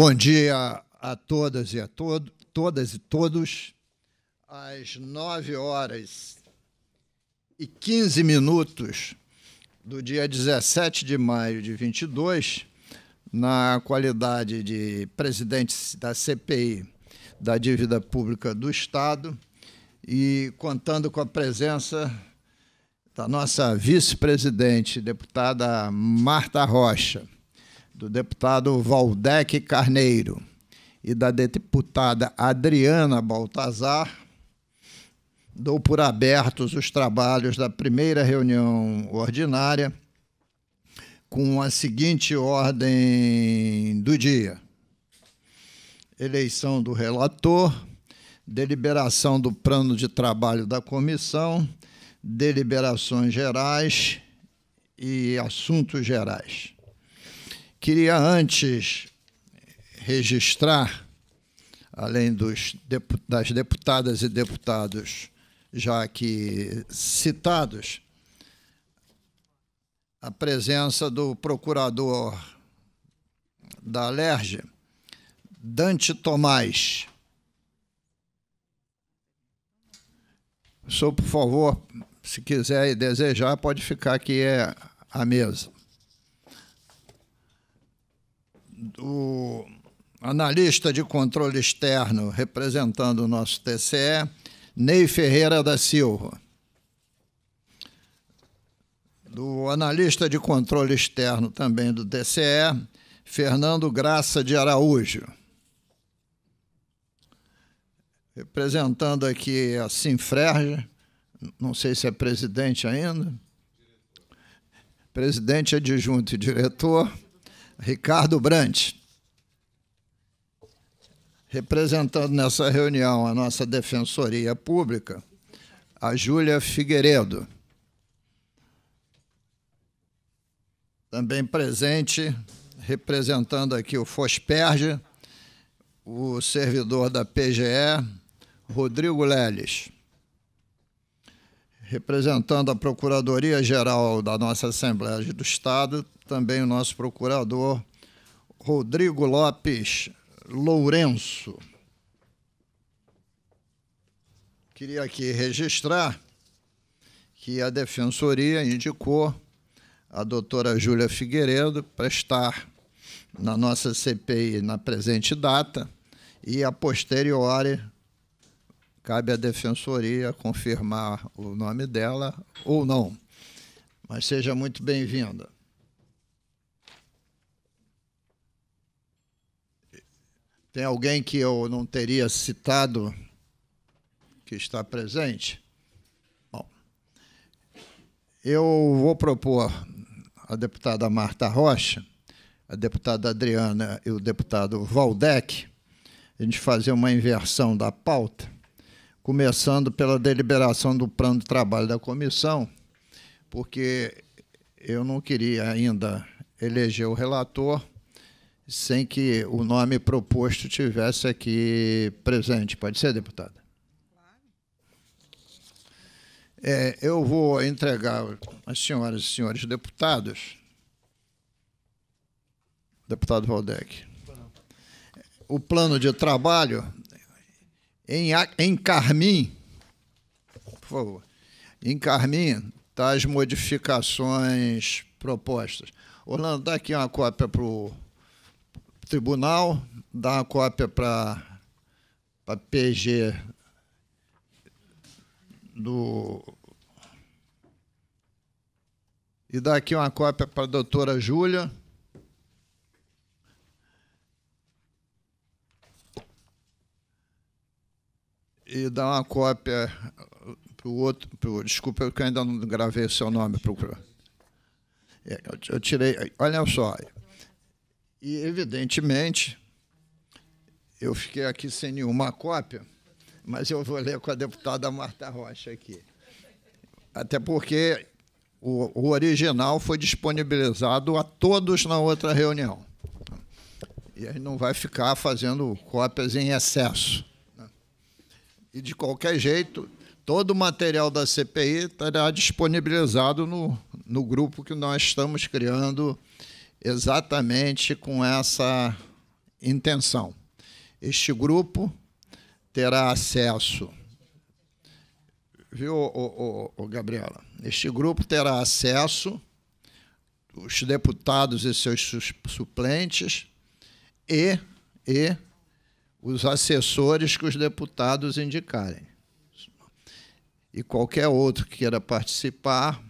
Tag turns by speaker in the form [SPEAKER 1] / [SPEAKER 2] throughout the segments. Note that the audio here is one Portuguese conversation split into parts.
[SPEAKER 1] Bom dia a todas e a todo, todas e todos. Às nove horas e quinze minutos do dia 17 de maio de 22, na qualidade de presidente da CPI da Dívida Pública do Estado e contando com a presença da nossa vice-presidente, deputada Marta Rocha do deputado Valdec Carneiro e da deputada Adriana Baltazar, dou por abertos os trabalhos da primeira reunião ordinária com a seguinte ordem do dia: eleição do relator, deliberação do plano de trabalho da comissão, deliberações gerais e assuntos gerais. Queria antes registrar, além dos, das deputadas e deputados já aqui citados, a presença do procurador da Alerj, Dante Tomás. O senhor, por favor, se quiser e desejar, pode ficar aqui é, à mesa do analista de controle externo representando o nosso TCE, Ney Ferreira da Silva. Do analista de controle externo também do TCE, Fernando Graça de Araújo. Representando aqui a Sinfrerge, não sei se é presidente ainda, presidente adjunto e diretor Ricardo Brandt, representando nessa reunião a nossa Defensoria Pública, a Júlia Figueiredo. Também presente, representando aqui o Fosperge, o servidor da PGE, Rodrigo Leles representando a Procuradoria-Geral da nossa Assembleia do Estado, também o nosso procurador Rodrigo Lopes Lourenço. Queria aqui registrar que a Defensoria indicou a doutora Júlia Figueiredo para estar na nossa CPI na presente data e a posteriori cabe à defensoria confirmar o nome dela ou não. Mas seja muito bem-vinda. Tem alguém que eu não teria citado que está presente? Bom, eu vou propor a deputada Marta Rocha, a deputada Adriana e o deputado Valdec, a gente fazer uma inversão da pauta começando pela deliberação do plano de trabalho da comissão, porque eu não queria ainda eleger o relator sem que o nome proposto tivesse aqui presente. Pode ser, deputada? É, eu vou entregar às senhoras e senhores deputados. Deputado Valdec. O plano de trabalho em, em Carmim, por favor, em Carmim, tá as modificações propostas. Orlando, dá aqui uma cópia para o tribunal, dá uma cópia para a PG do. E dá aqui uma cópia para a doutora Júlia. e dar uma cópia para o outro. Pro, desculpa, eu ainda não gravei o seu nome. Pro, é, eu tirei. Olha só. E, evidentemente, eu fiquei aqui sem nenhuma cópia, mas eu vou ler com a deputada Marta Rocha aqui. Até porque o, o original foi disponibilizado a todos na outra reunião. E aí não vai ficar fazendo cópias em excesso. E, de qualquer jeito, todo o material da CPI estará disponibilizado no, no grupo que nós estamos criando exatamente com essa intenção. Este grupo terá acesso, viu, ô, Gabriela? Este grupo terá acesso, os deputados e seus suplentes, e, e os assessores que os deputados indicarem. E qualquer outro que queira participar,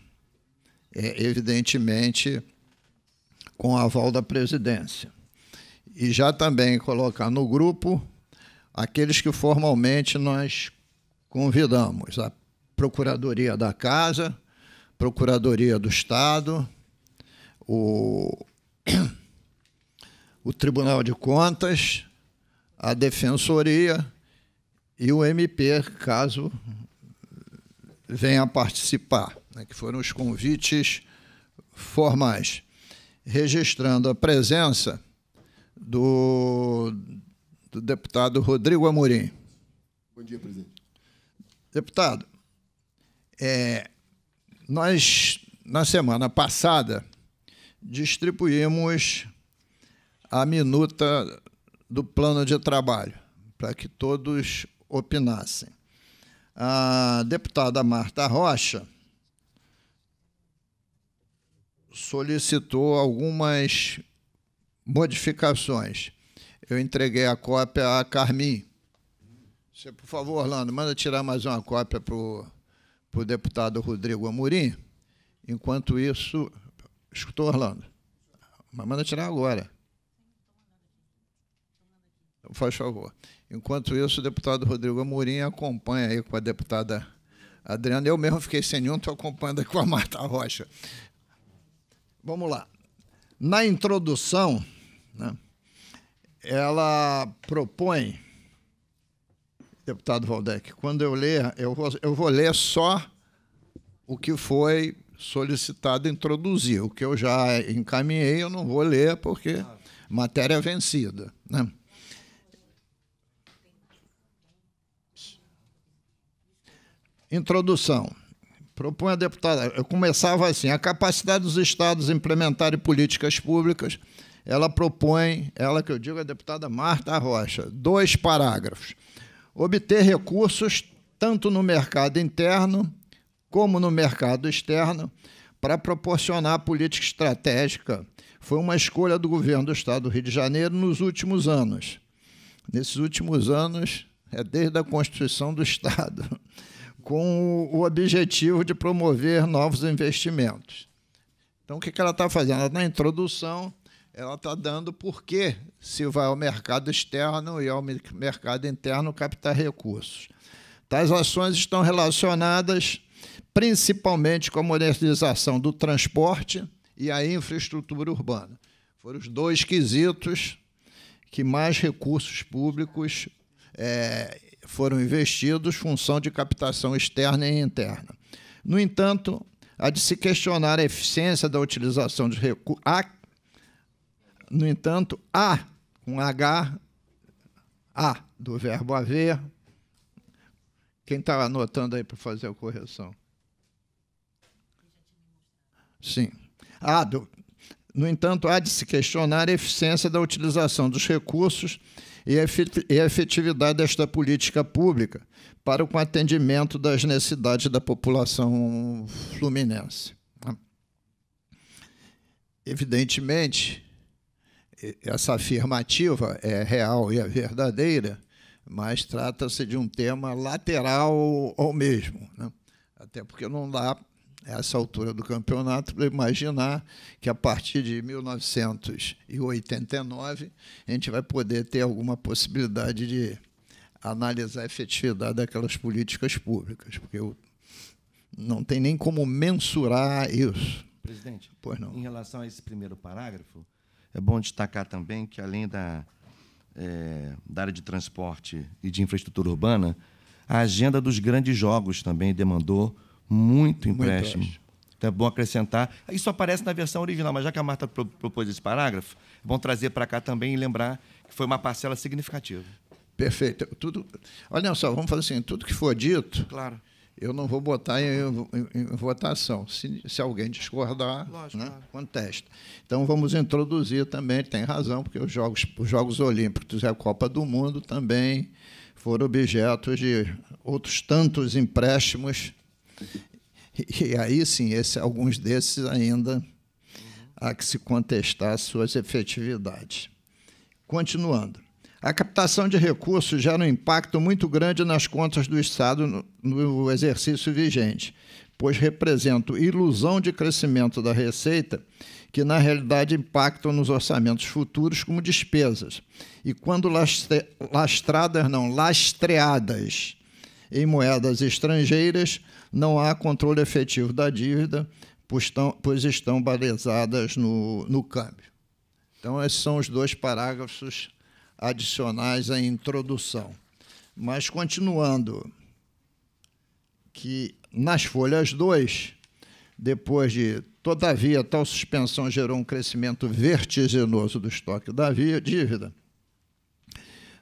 [SPEAKER 1] é, evidentemente, com aval da presidência. E já também colocar no grupo aqueles que formalmente nós convidamos: a Procuradoria da Casa, Procuradoria do Estado, o, o Tribunal de Contas a defensoria e o MP, caso venha participar, né, que foram os convites formais, registrando a presença do, do deputado Rodrigo Amorim. Bom dia, presidente. Deputado, é, nós, na semana passada, distribuímos a minuta do plano de trabalho, para que todos opinassem. A deputada Marta Rocha solicitou algumas modificações. Eu entreguei a cópia à Carmin. Você, por favor, Orlando, manda tirar mais uma cópia para o deputado Rodrigo Amorim. Enquanto isso. Escutou, Orlando? Mas manda tirar agora. Faz favor. Enquanto isso, o deputado Rodrigo Amorim acompanha aí com a deputada Adriana. Eu mesmo fiquei sem nenhum, estou acompanhando aqui com a Marta Rocha. Vamos lá. Na introdução, né, ela propõe, deputado Valdec, quando eu ler, eu vou, eu vou ler só o que foi solicitado introduzir. O que eu já encaminhei, eu não vou ler, porque matéria vencida. Né? Introdução. Propõe a deputada. Eu começava assim: a capacidade dos estados implementarem políticas públicas. Ela propõe, ela que eu digo, a deputada Marta Rocha, dois parágrafos. Obter recursos tanto no mercado interno como no mercado externo para proporcionar política estratégica foi uma escolha do governo do Estado do Rio de Janeiro nos últimos anos. Nesses últimos anos, é desde a Constituição do Estado com o objetivo de promover novos investimentos. Então, o que ela está fazendo? na introdução, ela está dando por que se vai ao mercado externo e ao mercado interno captar recursos. Tais ações estão relacionadas principalmente com a modernização do transporte e a infraestrutura urbana. Foram os dois quesitos que mais recursos públicos é, foram investidos função de captação externa e interna. No entanto, há de se questionar a eficiência da utilização de recursos. No entanto, há, com um H, A, do verbo haver. Quem está anotando aí para fazer a correção? Sim. Há, do, no entanto, há de se questionar a eficiência da utilização dos recursos e efetividade desta política pública para o atendimento das necessidades da população fluminense. Né? Evidentemente, essa afirmativa é real e é verdadeira, mas trata-se de um tema lateral ao mesmo, né? até porque não dá essa altura do campeonato para imaginar que a partir de 1989 a gente vai poder ter alguma possibilidade de analisar a efetividade daquelas políticas públicas, porque eu não tem nem como mensurar isso. Presidente, pois não.
[SPEAKER 2] em relação a esse primeiro parágrafo, é bom destacar também que, além da, é, da área de transporte e de infraestrutura urbana, a agenda dos grandes jogos também demandou muito empréstimo. Muito então é bom acrescentar. Isso aparece na versão original, mas já que a Marta propôs esse parágrafo, é bom trazer para cá também e lembrar que foi uma parcela significativa. Perfeito. Tudo...
[SPEAKER 1] Olha só, vamos fazer assim: tudo que for dito, claro. eu não vou botar em, em, em votação. Se, se, alguém discordar, Lógico, né, claro. contesta. Então vamos introduzir também, tem razão, porque os Jogos, os jogos Olímpicos e a Copa do Mundo também foram objetos de outros tantos empréstimos e aí sim, esse, alguns desses ainda há que se contestar suas efetividades. Continuando. A captação de recursos gera um impacto muito grande nas contas do Estado no, no exercício vigente, pois representa ilusão de crescimento da receita que, na realidade, impactam nos orçamentos futuros como despesas. E quando lastre, lastradas, não, lastreadas em moedas estrangeiras, não há controle efetivo da dívida, pois estão, pois estão balizadas no, no câmbio. Então, esses são os dois parágrafos adicionais à introdução. Mas, continuando, que nas folhas 2, depois de Todavia, tal suspensão gerou um crescimento vertiginoso do estoque da dívida.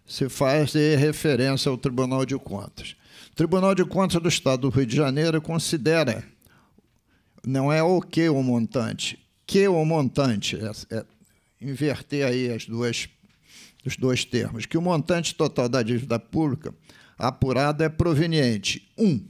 [SPEAKER 1] Se faz referência ao Tribunal de Contas. Tribunal de Contas do Estado do Rio de Janeiro considera, não é o que o montante, que o montante, é, é, inverter aí as duas, os dois termos, que o montante total da dívida pública apurada é proveniente, um,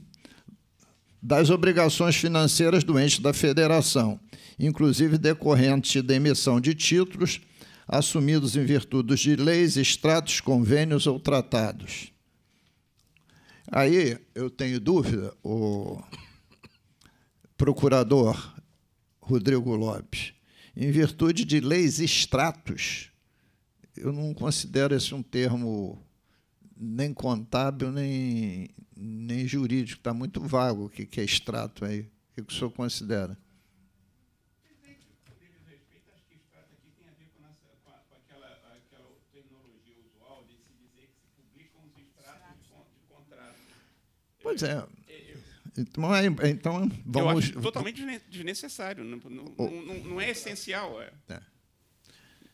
[SPEAKER 1] das obrigações financeiras do ente da federação, inclusive decorrentes da emissão de títulos assumidos em virtude de leis, extratos, convênios ou tratados. Aí eu tenho dúvida, o procurador Rodrigo Lopes, em virtude de leis extratos, eu não considero esse um termo nem contábil, nem, nem jurídico, está muito vago o que é extrato aí. O que o senhor considera? Pois é. Então, é, então vamos. totalmente
[SPEAKER 3] desnecessário, não, não, não, não é essencial. É. É.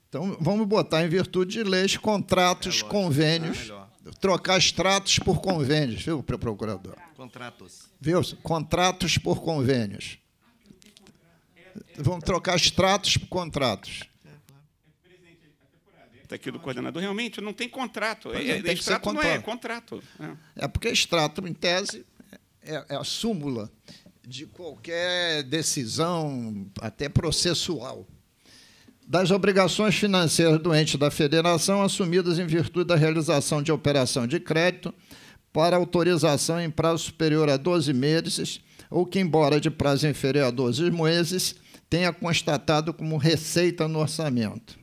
[SPEAKER 1] Então vamos botar em virtude de leis, contratos, é convênios. Ah, é trocar extratos por convênios, viu, procurador? Contratos. Viu? Contratos por convênios.
[SPEAKER 3] Vamos trocar extratos por contratos escrita aqui do coordenador. Realmente não tem contrato. é, tem extrato não é, é contrato. É. é. porque extrato, em tese, é, é, a súmula de qualquer
[SPEAKER 1] decisão, até processual, das obrigações financeiras do ente da federação assumidas em virtude da realização de operação de crédito para autorização em prazo superior a 12 meses, ou que, embora de prazo inferior a 12 meses, tenha constatado como receita no orçamento.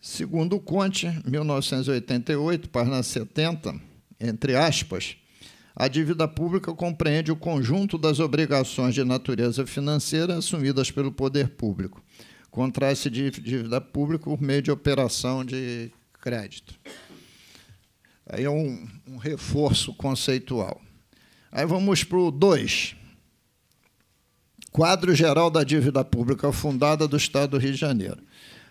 [SPEAKER 1] Segundo o Conte, 1988, página 70, entre aspas, a dívida pública compreende o conjunto das obrigações de natureza financeira assumidas pelo poder público. Contraste de dívida pública por meio de operação de crédito. Aí é um, um reforço conceitual. Aí vamos para o 2. Quadro geral da dívida pública fundada do Estado do Rio de Janeiro.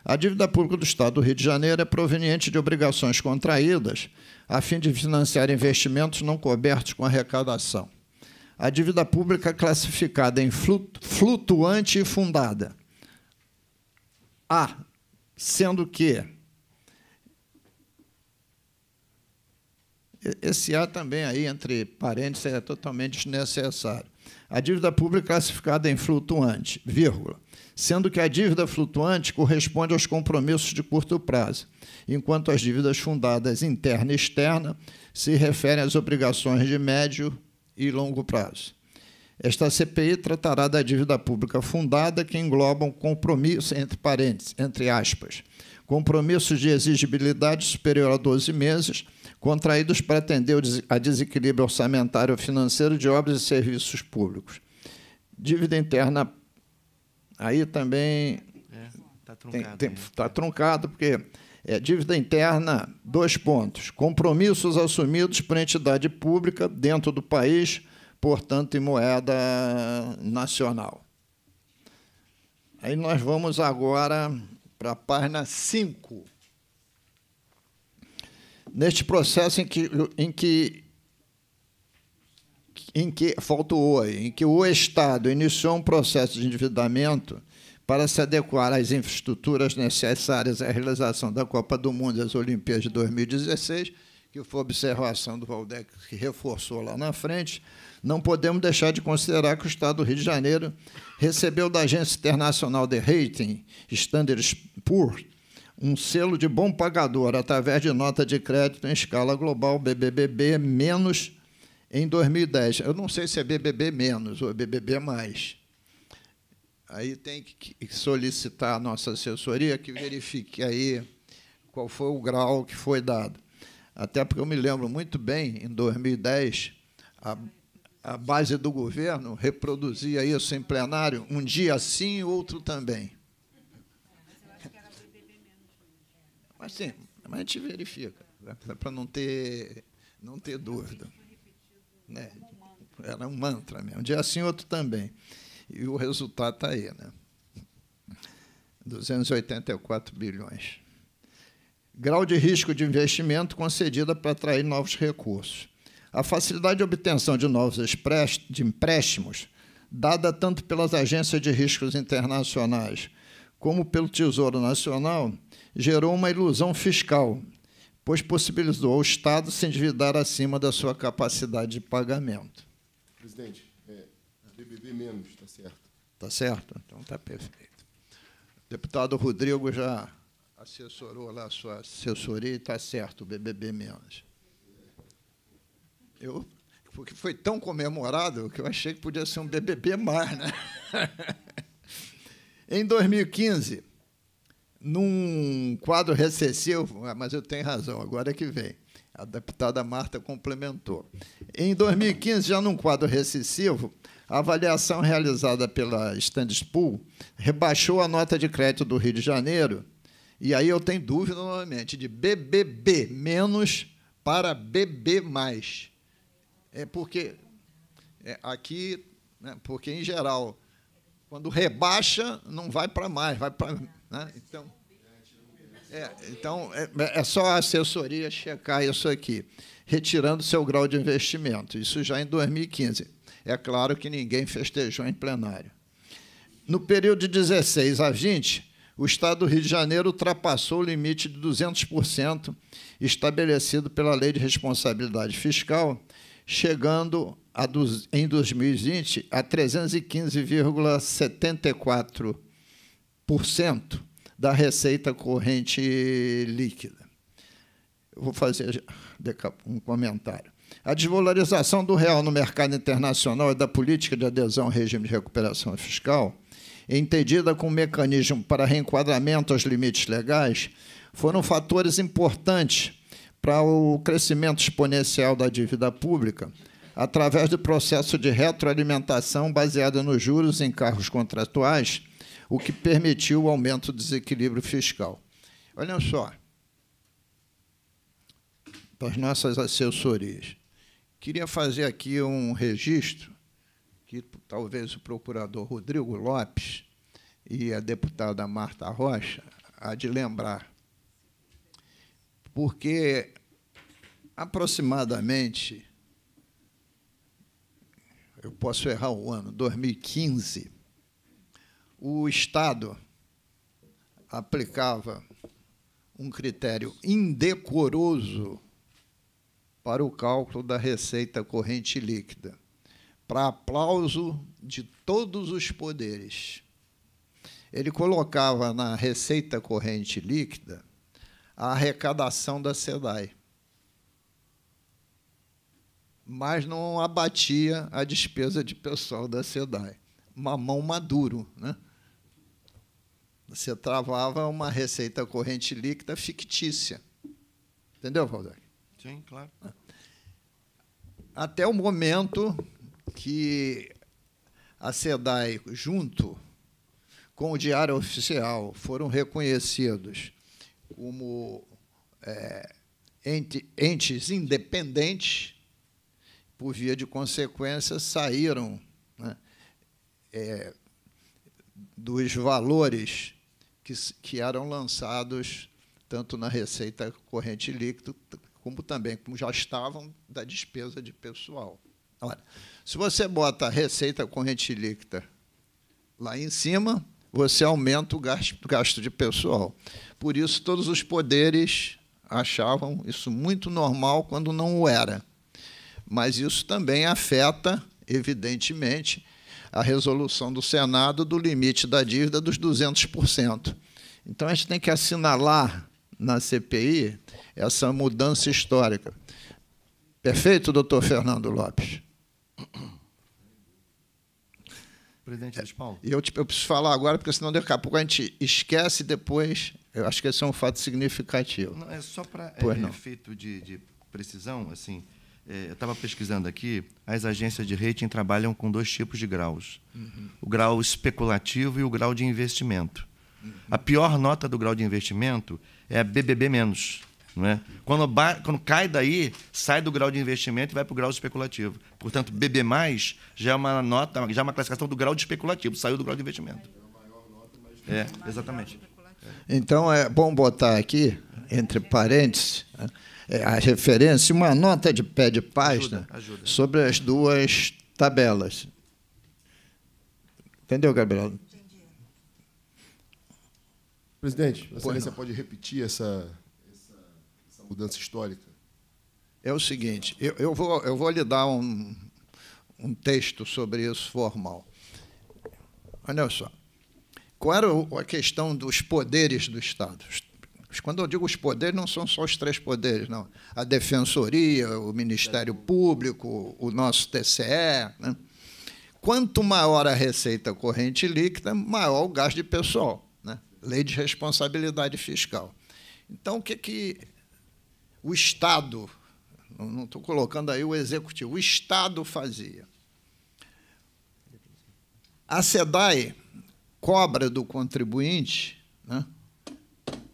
[SPEAKER 1] A dívida pública do Estado do Rio de Janeiro é proveniente de obrigações contraídas a fim de financiar investimentos não cobertos com arrecadação. A dívida pública é classificada em flutuante e fundada. A, sendo que esse A também aí entre parênteses é totalmente desnecessário a dívida pública é classificada em flutuante, vírgula, sendo que a dívida flutuante corresponde aos compromissos de curto prazo, enquanto as dívidas fundadas interna e externa se referem às obrigações de médio e longo prazo. Esta CPI tratará da dívida pública fundada, que engloba um compromisso, entre parênteses, entre aspas, compromissos de exigibilidade superior a 12 meses, contraídos para atender a desequilíbrio orçamentário financeiro de obras e serviços públicos. Dívida interna, aí também está é, tá truncado, tem, tem, tá truncado, porque é, dívida interna, dois pontos. Compromissos assumidos por entidade pública dentro do país, portanto, em moeda nacional. Aí nós vamos agora para a página 5 neste processo em que, em que em que falta o OI, em que o Estado iniciou um processo de endividamento para se adequar às infraestruturas necessárias à realização da Copa do Mundo e das Olimpíadas de 2016, que foi a observação do Valdec que reforçou lá na frente, não podemos deixar de considerar que o Estado do Rio de Janeiro recebeu da Agência Internacional de Rating, Standard Poor's, um selo de bom pagador através de nota de crédito em escala global BBBB menos em 2010. Eu não sei se é BBB menos ou BBB mais. Aí tem que solicitar a nossa assessoria que verifique aí qual foi o grau que foi dado. Até porque eu me lembro muito bem, em 2010, a, a base do governo reproduzia isso em plenário, um dia sim, outro também. Mas sim, mas a gente verifica, né? para não ter, não ter dúvida. Né? Ela é um mantra mesmo. Um dia assim, outro também. E o resultado está aí, né? 284 bilhões. Grau de risco de investimento concedida para atrair novos recursos. A facilidade de obtenção de novos de empréstimos, dada tanto pelas agências de riscos internacionais como pelo Tesouro Nacional, gerou uma ilusão fiscal, pois possibilitou ao Estado se endividar acima da sua capacidade de pagamento.
[SPEAKER 4] Presidente, é, BBB menos, está certo.
[SPEAKER 1] Está certo? Então está perfeito. O deputado Rodrigo já assessorou lá a sua assessoria e está certo, o BBB menos. Eu, porque foi tão comemorado que eu achei que podia ser um BBB mais, né? em 2015, num quadro recessivo, ah, mas eu tenho razão, agora é que vem. A deputada Marta complementou. Em 2015, já num quadro recessivo, a avaliação realizada pela Standard Pool rebaixou a nota de crédito do Rio de Janeiro, e aí eu tenho dúvida novamente, de BBB menos para BB+. Mais. É porque é, aqui, né, porque em geral, quando rebaixa, não vai para mais, vai para né? Então, é, então é, é, é só a assessoria checar isso aqui, retirando seu grau de investimento. Isso já em 2015. É claro que ninguém festejou em plenário. No período de 16 a 20, o Estado do Rio de Janeiro ultrapassou o limite de 200% estabelecido pela Lei de Responsabilidade Fiscal, chegando a, em 2020 a 315,74%. 1% da receita corrente líquida. Eu vou fazer um comentário. A desvalorização do real no mercado internacional e da política de adesão ao regime de recuperação fiscal, entendida como mecanismo para reenquadramento aos limites legais, foram fatores importantes para o crescimento exponencial da dívida pública, através do processo de retroalimentação baseada nos juros em cargos contratuais o que permitiu o aumento do desequilíbrio fiscal. Olha só, para as nossas assessorias, queria fazer aqui um registro que talvez o procurador Rodrigo Lopes e a deputada Marta Rocha há de lembrar, porque aproximadamente, eu posso errar o ano, 2015, o Estado aplicava um critério indecoroso para o cálculo da receita corrente líquida, para aplauso de todos os poderes. Ele colocava na receita corrente líquida a arrecadação da SEDAI, mas não abatia a despesa de pessoal da SEDAI. Mamão maduro, né? Você travava uma receita corrente líquida fictícia. Entendeu, Valdir? Sim, claro. Até o momento que a SEDAI, junto com o Diário Oficial, foram reconhecidos como é, ente, entes independentes, por via de consequência, saíram né, é, dos valores que, que eram lançados tanto na receita corrente líquida, como também, como já estavam, da despesa de pessoal. Olha, se você bota a receita corrente líquida lá em cima, você aumenta o gasto, gasto de pessoal. Por isso, todos os poderes achavam isso muito normal quando não o era. Mas isso também afeta, evidentemente, a resolução do Senado do limite da dívida dos 200%. Então, a gente tem que assinalar na CPI essa mudança histórica. Perfeito, doutor Fernando Lopes? Presidente Luiz Paulo. É, eu, eu, preciso falar agora, porque senão daqui a pouco a gente esquece depois. Eu acho que esse é um fato significativo. Não, é
[SPEAKER 2] só para é, efeito de, de precisão, assim, é, eu estava pesquisando aqui, as agências de rating trabalham com dois tipos de graus: uhum. o grau especulativo e o grau de investimento. Uhum. A pior nota do grau de investimento é a BBB menos. Não é? quando, quando cai daí, sai do grau de investimento e vai para o grau especulativo. Portanto, BB mais já é uma nota, já é uma classificação do grau de especulativo, saiu do grau de investimento. É, exatamente.
[SPEAKER 1] Então é bom botar aqui, entre parênteses, é, a referência, uma nota de pé de página ajuda, ajuda. sobre as duas tabelas. Entendeu, Gabriel? Entendi.
[SPEAKER 4] Presidente, a polícia pode repetir essa, essa,
[SPEAKER 1] essa, mudança histórica? É o seguinte, eu, eu, vou, eu vou lhe dar um, um texto sobre isso formal. Olha só. Qual era a questão dos poderes do Estado? poderes. Quando eu digo os poderes, não são só os três poderes, não. A Defensoria, o Ministério Público, o nosso TCE. Né? Quanto maior a receita corrente líquida, maior o gasto de pessoal. Né? Lei de responsabilidade fiscal. Então, o que, que o Estado, não estou colocando aí o executivo, o Estado fazia? A SEDAI cobra do contribuinte né,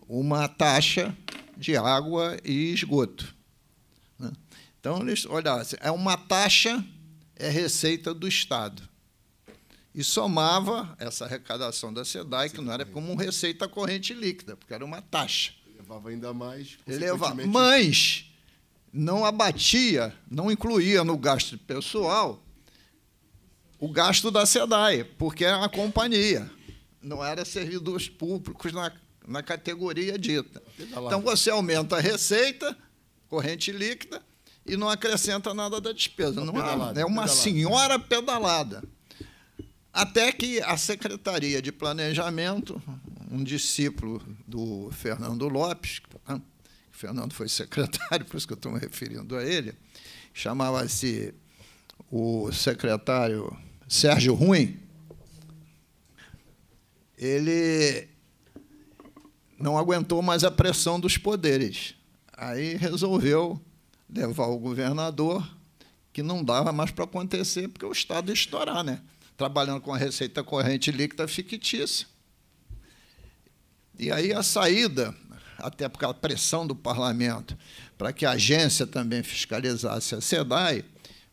[SPEAKER 1] uma taxa de água e esgoto. Né? Então, eles olhavam, é uma taxa, é receita do Estado. E somava essa arrecadação da SEDAI, que não era como receita corrente líquida, porque era uma taxa. Elevava ainda mais. Elevava. Mas não abatia, não incluía no gasto pessoal o gasto da SEDAI, porque era uma companhia, não era servidores públicos na, na categoria dita. Então você aumenta a receita, corrente líquida, e não acrescenta nada da despesa. Não é, é uma senhora pedalada. Até que a Secretaria de Planejamento, um discípulo do Fernando Lopes, o tá Fernando foi secretário, por isso que eu estou me referindo a ele, chamava-se o secretário Sérgio Ruim. Ele não aguentou mais a pressão dos poderes. Aí resolveu levar o governador, que não dava mais para acontecer, porque o Estado ia estourar, né? trabalhando com a receita corrente líquida fictícia. E aí a saída, até por causa pressão do parlamento, para que a agência também fiscalizasse a SEDAI,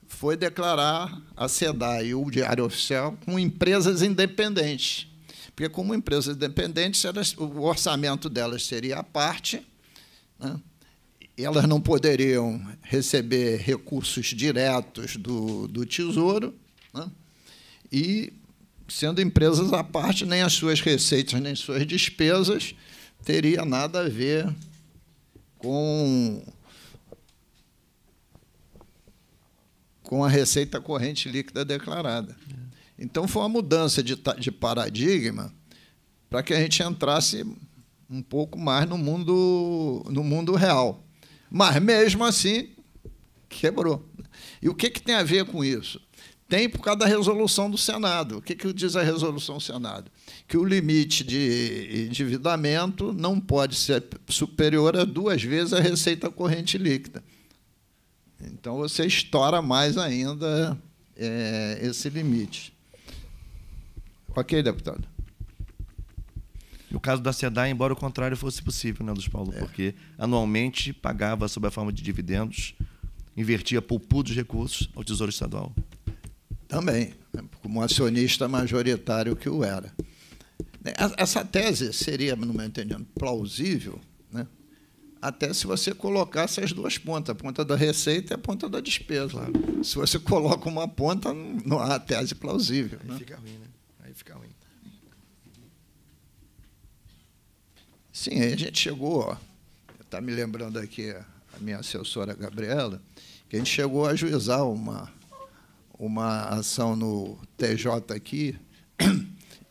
[SPEAKER 1] foi declarar a SEDAI e o Diário Oficial como empresas independentes porque, como empresas independentes, elas, o orçamento delas seria à parte, né? elas não poderiam receber recursos diretos do, do Tesouro, né? e, sendo empresas à parte, nem as suas receitas nem suas despesas teria nada a ver com com a receita corrente líquida declarada. É. Então foi uma mudança de, de paradigma para que a gente entrasse um pouco mais no mundo, no mundo real. Mas mesmo assim, quebrou. E o que, que tem a ver com isso? Tem por causa da resolução do Senado. O que, que diz a resolução do Senado? Que o limite de endividamento não pode ser superior a duas vezes a receita corrente líquida. Então você estoura mais ainda é, esse limite. Ok, deputado.
[SPEAKER 2] No caso da SEDAI, embora o contrário fosse possível, né, Luiz Paulo? É. Porque anualmente pagava sob a forma de dividendos, invertia poupudos recursos ao Tesouro
[SPEAKER 1] Estadual. Também, como acionista majoritário que o era. É, essa tese seria, no meu entendimento, plausível, né? até se você colocasse as duas pontas, a ponta da receita e a ponta da despesa. Claro. Se você coloca uma ponta, não há tese plausível. Aí né? fica ruim, né? Sim, a gente chegou, está me lembrando aqui a minha assessora Gabriela, que a gente chegou a juizar uma, uma ação no TJ aqui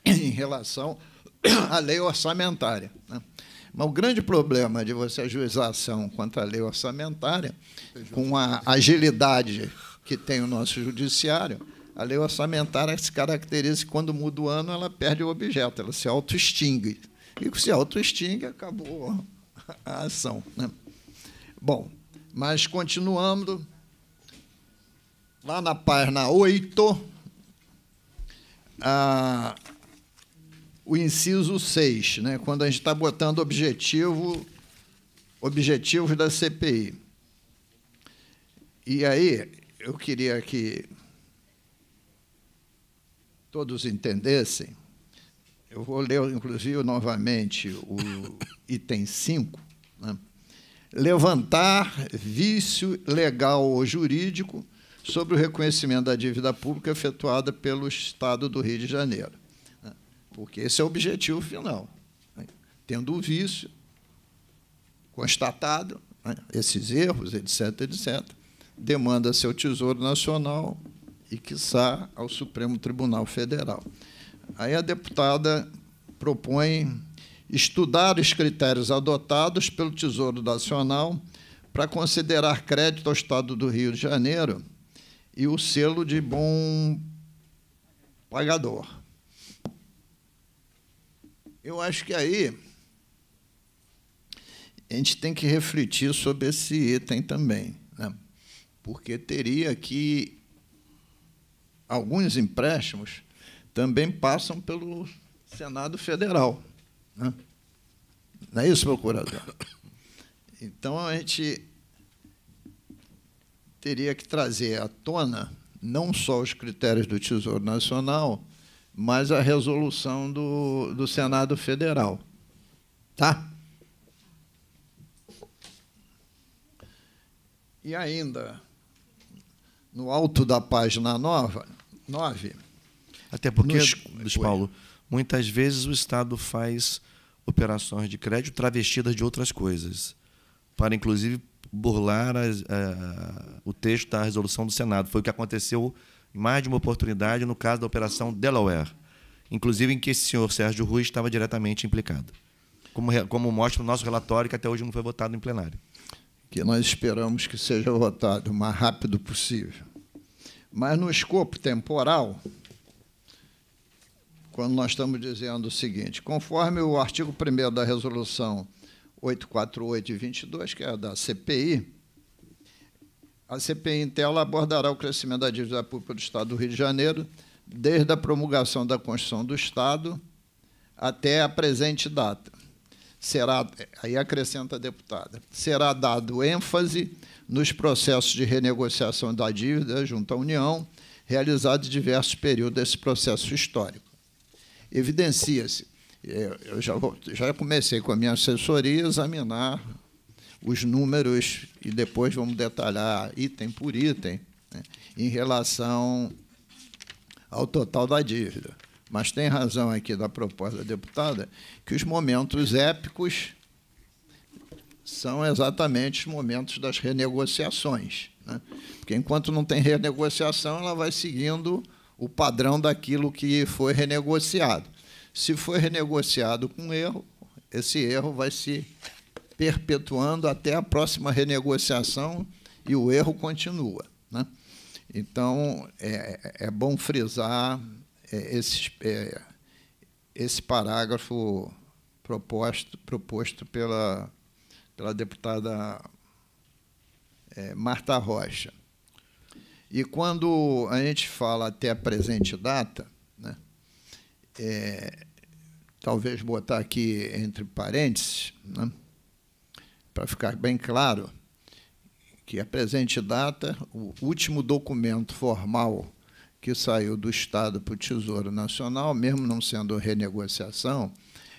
[SPEAKER 1] em relação à lei orçamentária. Né? Mas o grande problema de você ajuizar a ação quanto à lei orçamentária, com a agilidade que tem o nosso judiciário, a lei orçamentária se caracteriza que, quando muda o ano, ela perde o objeto, ela se auto-extingue e se é, auto-extingue, acabou a ação. Né? Bom, mas continuando, lá na página 8, a, o inciso 6, né, quando a gente está botando objetivo, objetivos da CPI. E aí, eu queria que todos entendessem eu vou ler, inclusive, novamente o item 5. Né? Levantar vício legal ou jurídico sobre o reconhecimento da dívida pública efetuada pelo Estado do Rio de Janeiro. Né? Porque esse é o objetivo final. Né? Tendo o vício constatado, né? esses erros, etc., etc., demanda-se ao Tesouro Nacional e, quiçá, ao Supremo Tribunal Federal. Aí a deputada propõe estudar os critérios adotados pelo Tesouro Nacional para considerar crédito ao Estado do Rio de Janeiro e o selo de bom pagador. Eu acho que aí a gente tem que refletir sobre esse item também, né? porque teria que alguns empréstimos também passam pelo Senado Federal. Né? Não é isso, procurador? Então, a gente teria que trazer à tona não só os critérios do Tesouro Nacional, mas a resolução do, do Senado Federal. Tá? E ainda, no alto da página 9, 9
[SPEAKER 2] até porque, Nos, Luiz Paulo, muitas vezes o Estado faz operações de crédito travestidas de outras coisas, para inclusive burlar as, a, o texto da resolução do Senado. Foi o que aconteceu em mais de uma oportunidade no caso da operação Delaware, inclusive em que esse senhor Sérgio Rui estava diretamente implicado, como, como mostra o nosso relatório que até hoje não foi votado em plenário.
[SPEAKER 1] Que nós esperamos que seja votado o mais rápido possível. Mas no escopo temporal, quando nós estamos dizendo o seguinte: conforme o artigo 1 da resolução 848 e 22, que é a da CPI, a CPI Intel abordará o crescimento da dívida pública do Estado do Rio de Janeiro desde a promulgação da Constituição do Estado até a presente data. Será, aí acrescenta a deputada, será dado ênfase nos processos de renegociação da dívida junto à União, realizados em diversos períodos desse processo histórico evidencia-se. É, eu já, já comecei com a minha assessoria a examinar os números e depois vamos detalhar item por item né, em relação ao total da dívida. Mas tem razão aqui da proposta da deputada que os momentos épicos são exatamente os momentos das renegociações. Né? Porque enquanto não tem renegociação, ela vai seguindo o padrão daquilo que foi renegociado. Se foi renegociado com erro, esse erro vai se perpetuando até a próxima renegociação e o erro continua. Né? Então, é, é bom frisar é, esse, é, esse parágrafo proposto, proposto pela, pela deputada é, Marta Rocha. E quando a gente fala até a presente data, né, é, talvez botar aqui entre parênteses, né, para ficar bem claro, que a presente data, o último documento formal que saiu do Estado para o Tesouro Nacional, mesmo não sendo renegociação,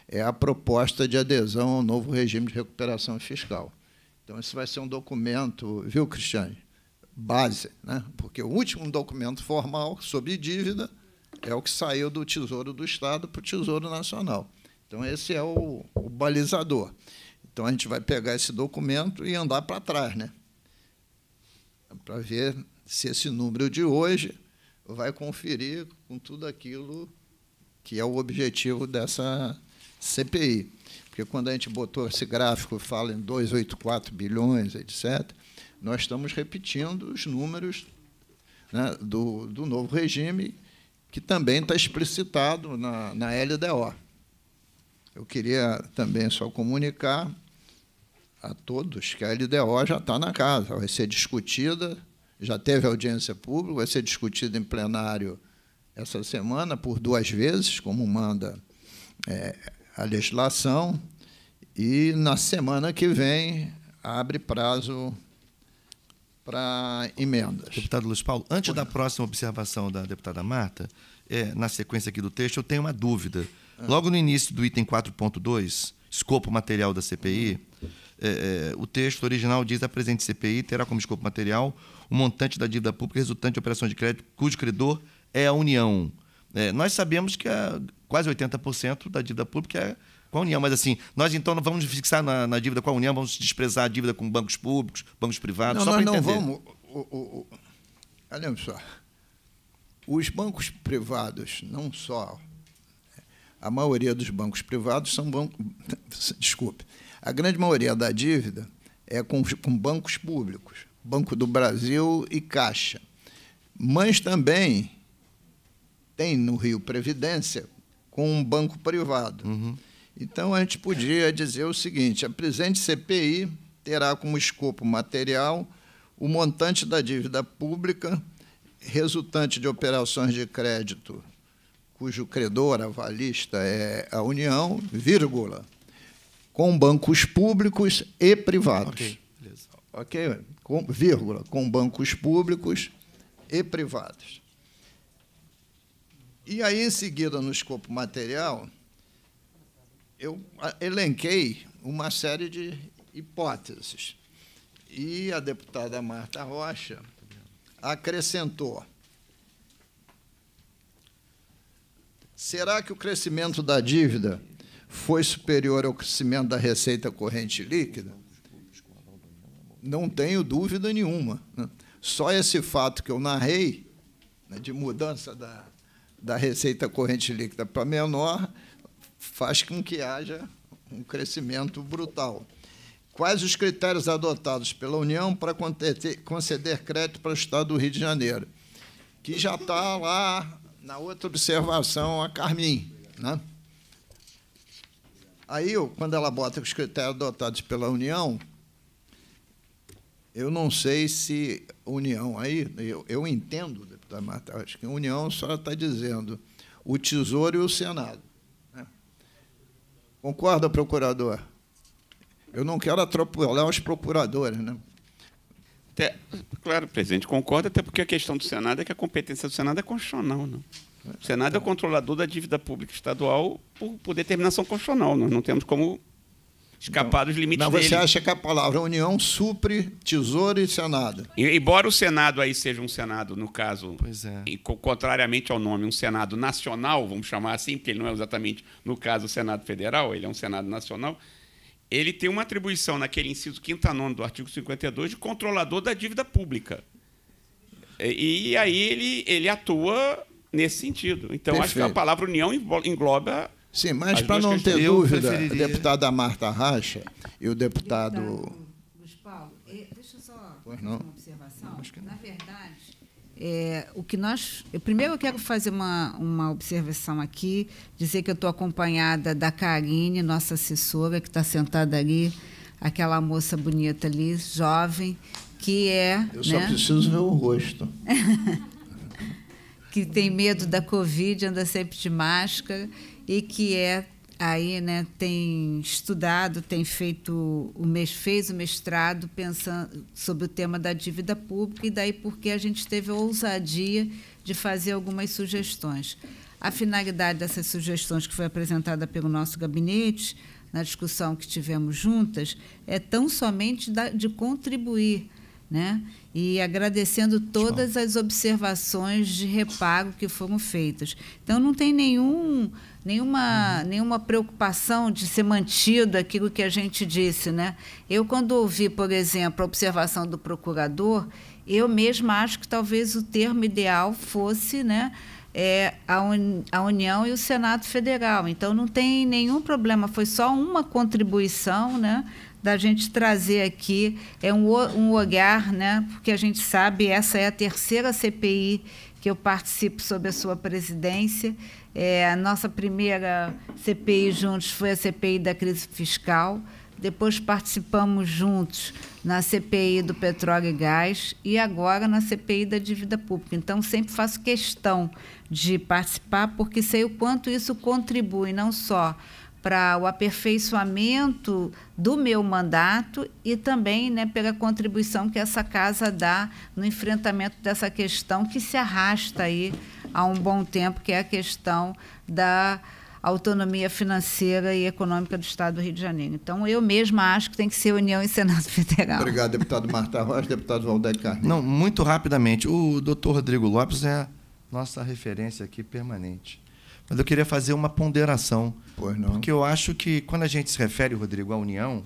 [SPEAKER 1] é a proposta de adesão ao novo regime de recuperação fiscal. Então, isso vai ser um documento, viu, Cristiane? base, né? porque o último documento formal sobre dívida é o que saiu do Tesouro do Estado para o Tesouro Nacional. Então, esse é o, o balizador. Então, a gente vai pegar esse documento e andar para trás, né? para ver se esse número de hoje vai conferir com tudo aquilo que é o objetivo dessa CPI. Porque quando a gente botou esse gráfico, fala em 284 bilhões, etc., nós estamos repetindo os números né, do, do novo regime, que também está explicitado na, na LDO. Eu queria também só comunicar a todos que a LDO já está na casa, vai ser discutida, já teve audiência pública, vai ser discutida em plenário essa semana por duas vezes, como manda é, a legislação, e na semana que vem abre prazo para emendas. Deputado Luiz Paulo, antes da
[SPEAKER 2] próxima observação da deputada Marta, é, na sequência aqui do texto, eu tenho uma dúvida. Ah. Logo no início do item 4.2, escopo material da CPI, é, é, o texto original diz a presente CPI terá como escopo material o montante da dívida pública resultante de operações de crédito cujo credor é a União. É, nós sabemos que a, quase 80% da dívida pública é com a União, mas assim, nós então não vamos fixar na, na dívida com a União, vamos desprezar a dívida com bancos públicos, bancos privados, não, só para entender. Não, vamos.
[SPEAKER 1] O, o, o, olha só, os bancos privados, não só, a maioria dos bancos privados são bancos, desculpe, a grande maioria da dívida é com, com bancos públicos, Banco do Brasil e Caixa. Mas também tem no Rio Previdência com um banco privado. Uhum. Então, a gente podia dizer o seguinte: a presente CPI terá como escopo material o montante da dívida pública resultante de operações de crédito cujo credor avalista é a União, vírgula, com bancos públicos e privados. Ok, Ok, com, vírgula, com bancos públicos e privados. E aí, em seguida, no escopo material, eu ah, elenquei uma série de hipóteses. E a deputada Marta Rocha acrescentou: será que o crescimento da dívida foi superior ao crescimento da receita corrente líquida? Não tenho dúvida nenhuma. Né? Só esse fato que eu narrei, né, de mudança da, da receita corrente líquida para menor, faz com que haja um crescimento brutal. Quais os critérios adotados pela União para conceder crédito para o Estado do Rio de Janeiro? Que já está lá na outra observação, a Carmin. Né? Aí, quando ela bota os critérios adotados pela União, eu não sei se União aí, eu, eu entendo, Deputado, Marta, acho que a União só está dizendo o Tesouro e o Senado. Concorda, procurador? Eu não quero atropelar os
[SPEAKER 3] procuradores, né? Até, claro, presidente, concordo, até porque a questão do Senado é que a competência do Senado é constitucional. Não? Né? O Senado é o controlador da dívida pública estadual por, por determinação constitucional. Nós não temos como escapar então, dos limites Mas você acha que a palavra união supre Tesouro e Senado? Embora o Senado aí seja um Senado, no caso, é. e, contrariamente ao nome, um Senado nacional, vamos chamar assim, porque ele não é exatamente, no caso, o Senado Federal, ele é um Senado nacional, ele tem uma atribuição naquele inciso 5 nono do artigo 52 de controlador da dívida pública. E, e aí ele, ele atua nesse sentido. Então, Perfeito. acho que a palavra união engloba Sim,
[SPEAKER 1] mas para não ter eu dúvida, preferiria... a deputada Marta Racha e o deputado. deputado
[SPEAKER 5] Luiz Paulo, deixa eu só fazer uma observação. Não, Na verdade, é, o que nós. Eu, primeiro eu quero fazer uma, uma observação aqui, dizer que eu estou acompanhada da Karine, nossa assessora, que está sentada ali, aquela moça bonita ali, jovem, que é. Eu só né? preciso ver o
[SPEAKER 1] rosto.
[SPEAKER 5] que tem medo da Covid, anda sempre de máscara e que é aí né, tem estudado, tem feito o mês fez o mestrado pensando sobre o tema da dívida pública e daí porque a gente teve a ousadia de fazer algumas sugestões. A finalidade dessas sugestões que foi apresentada pelo nosso gabinete na discussão que tivemos juntas é tão somente da, de contribuir né? E agradecendo todas as observações de reparo que foram feitas. Então não tem nenhum, nenhuma, uhum. nenhuma preocupação de ser mantido aquilo que a gente disse, né? Eu quando ouvi, por exemplo, a observação do procurador, eu mesma acho que talvez o termo ideal fosse, né? É, a, un, a União e o Senado Federal. Então, não tem nenhum problema, foi só uma contribuição né, da gente trazer aqui é um, um olhar, né? Porque a gente sabe essa é a terceira CPI que eu participo sob a sua presidência. É, a nossa primeira CPI juntos foi a CPI da crise fiscal. Depois participamos juntos na CPI do petróleo e gás e agora na CPI da dívida pública. Então, sempre faço questão de participar, porque sei o quanto isso contribui, não só para o aperfeiçoamento do meu mandato e também né, pela contribuição que essa casa dá no enfrentamento dessa questão que se arrasta aí há um bom tempo, que é a questão da autonomia financeira e econômica do Estado do Rio de Janeiro. Então, eu mesma acho que tem que ser União e Senado Federal.
[SPEAKER 1] Obrigado, deputado Marta Rocha, deputado Valdete Carneiro.
[SPEAKER 2] Não, muito rapidamente. O doutor Rodrigo Lopes é a
[SPEAKER 1] nossa referência aqui permanente.
[SPEAKER 2] Mas eu queria fazer uma ponderação. Pois não. Porque eu acho que, quando a gente se refere, Rodrigo, à União,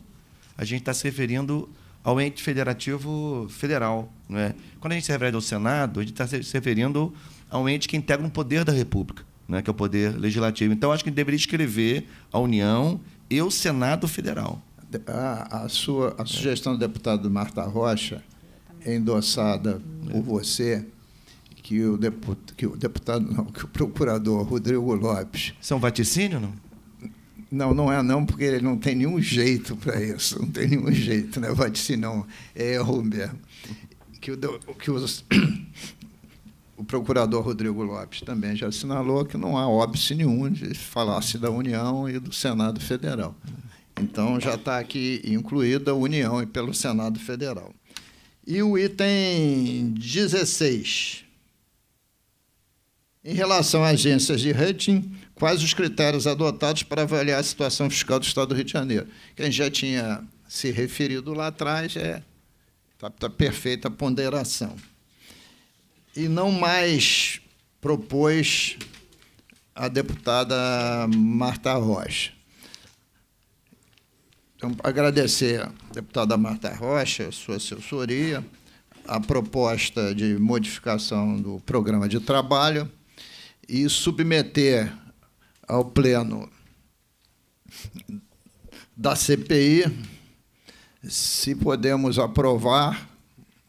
[SPEAKER 2] a gente está se referindo ao ente federativo federal. Não é? Quando a gente se refere ao Senado, a gente está se referindo ao ente que integra um poder da República, é que é o poder legislativo. Então, acho que deveria escrever
[SPEAKER 1] a União e o Senado Federal. A, a sua, a sugestão do deputado Marta Rocha, endossada por é. você, que o, deputado, que o deputado, não, que o procurador Rodrigo Lopes. São é vaticínio, não? Não, não é não, porque ele não tem nenhum jeito para isso. Não tem nenhum jeito, né? Vaticínio não, é erro mesmo. Que o, que os, o procurador Rodrigo Lopes também já assinalou que não há óbice nenhum de falar-se da União e do Senado Federal. Então já está aqui incluída a União e pelo Senado Federal. E o item 16, em relação a agências de rating, quais os critérios adotados para avaliar a situação fiscal do Estado do Rio de Janeiro? Quem já tinha se referido lá atrás é está tá perfeita a ponderação. E não mais propôs a deputada Marta Rocha. Então, agradecer à deputada Marta Rocha, sua assessoria, a proposta de modificação do programa de trabalho e submeter ao pleno da CPI se podemos aprovar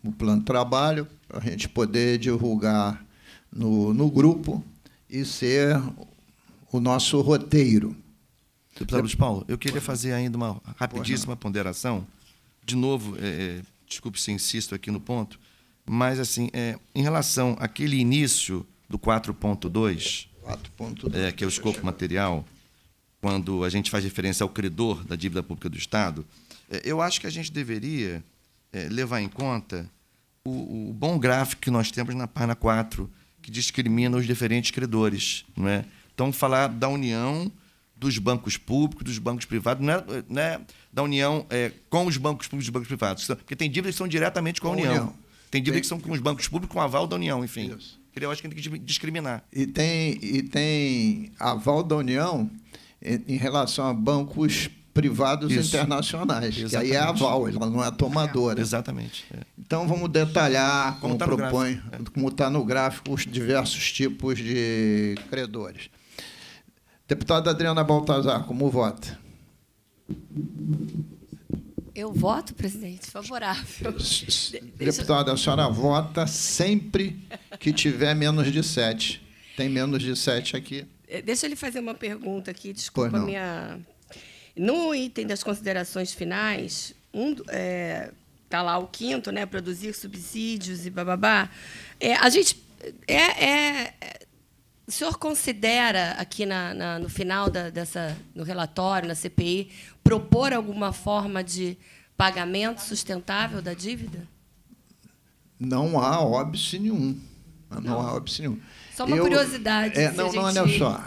[SPEAKER 1] o plano de trabalho, a gente poder divulgar no, no grupo e ser o nosso roteiro. Deputado Luiz
[SPEAKER 2] Paulo, eu queria fazer ainda uma rapidíssima ponderação. De novo, é, é desculpe se insisto aqui no ponto, mas assim, é, em relação àquele início do 4.2, é, que é o escopo material, quando a gente faz referência ao credor da dívida pública do Estado, é, eu acho que a gente deveria é, levar em conta o, o, bom gráfico que nós temos na página 4, que discrimina os diferentes credores. Não é? Então, falar da união dos bancos públicos, dos bancos privados, não é, não é da união é, com os bancos públicos e bancos privados. Porque tem dívidas que são diretamente com a União. Tem dívidas que são com os bancos públicos, com aval da União, enfim. Isso. Eu acho que tem que
[SPEAKER 1] discriminar. E tem, e tem aval da União em relação a bancos privados Isso. internacionais. Isso Que aí é aval, ela não é
[SPEAKER 2] tomadora. É. Exatamente.
[SPEAKER 1] É. Então vamos detalhar, como, como tá propõe, é. como está no gráfico, os diversos tipos de credores. Deputada Adriana Baltazar, como vota?
[SPEAKER 3] Eu voto, presidente, favorável.
[SPEAKER 1] Deputada, a senhora vota sempre que tiver menos de sete. Tem menos de sete aqui.
[SPEAKER 3] Eh, deixa ele fazer uma pergunta aqui, desculpa a minha. No item das considerações finais, um, é, tá lá o quinto, né? Produzir subsídios e bababá. É, a gente é, é, o senhor considera, aqui na, na, no final da, dessa, no relatório, na CPI, propor alguma forma de pagamento sustentável da dívida?
[SPEAKER 1] Não há óbice nenhum. Não, não. há óbice nenhum. Só uma eu, curiosidade. É, não, gente... não, olha só.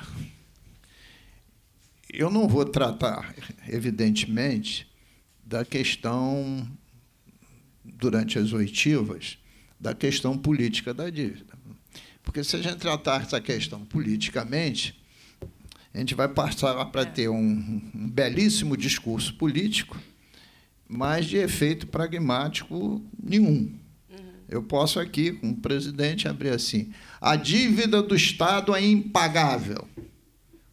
[SPEAKER 1] Eu não vou tratar, evidentemente, da questão, durante as oitivas, da questão política da dívida. Porque se a gente tratar essa questão politicamente, a gente vai passar para é. ter um, um belíssimo discurso político, mas de efeito pragmático nenhum. Uhum. Eu posso aqui, como presidente, abrir assim: a dívida do Estado é impagável.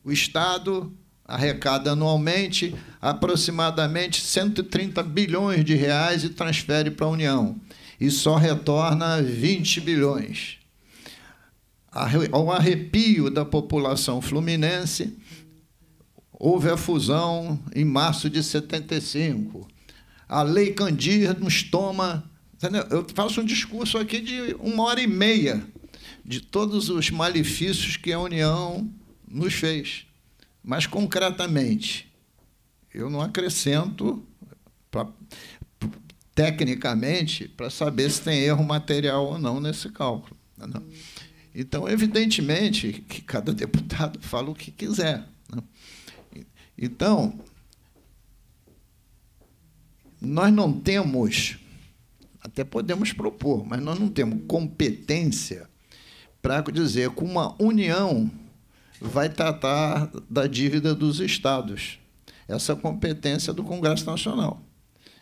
[SPEAKER 1] O Estado arrecada anualmente aproximadamente 130 bilhões de reais e transfere para a União. E só retorna 20 bilhões ao arrepio da população fluminense, houve a fusão em março de 75. A Lei Candir nos toma. Entendeu? Eu faço um discurso aqui de uma hora e meia de todos os malefícios que a União nos fez. Mas, concretamente, eu não acrescento pra, tecnicamente para saber se tem erro material ou não nesse cálculo. Não. Então, evidentemente, que cada deputado fala o que quiser. Né? Então, nós não temos, até podemos propor, mas nós não temos competência para dizer que uma união vai tratar da dívida dos estados. Essa é competência do Congresso Nacional.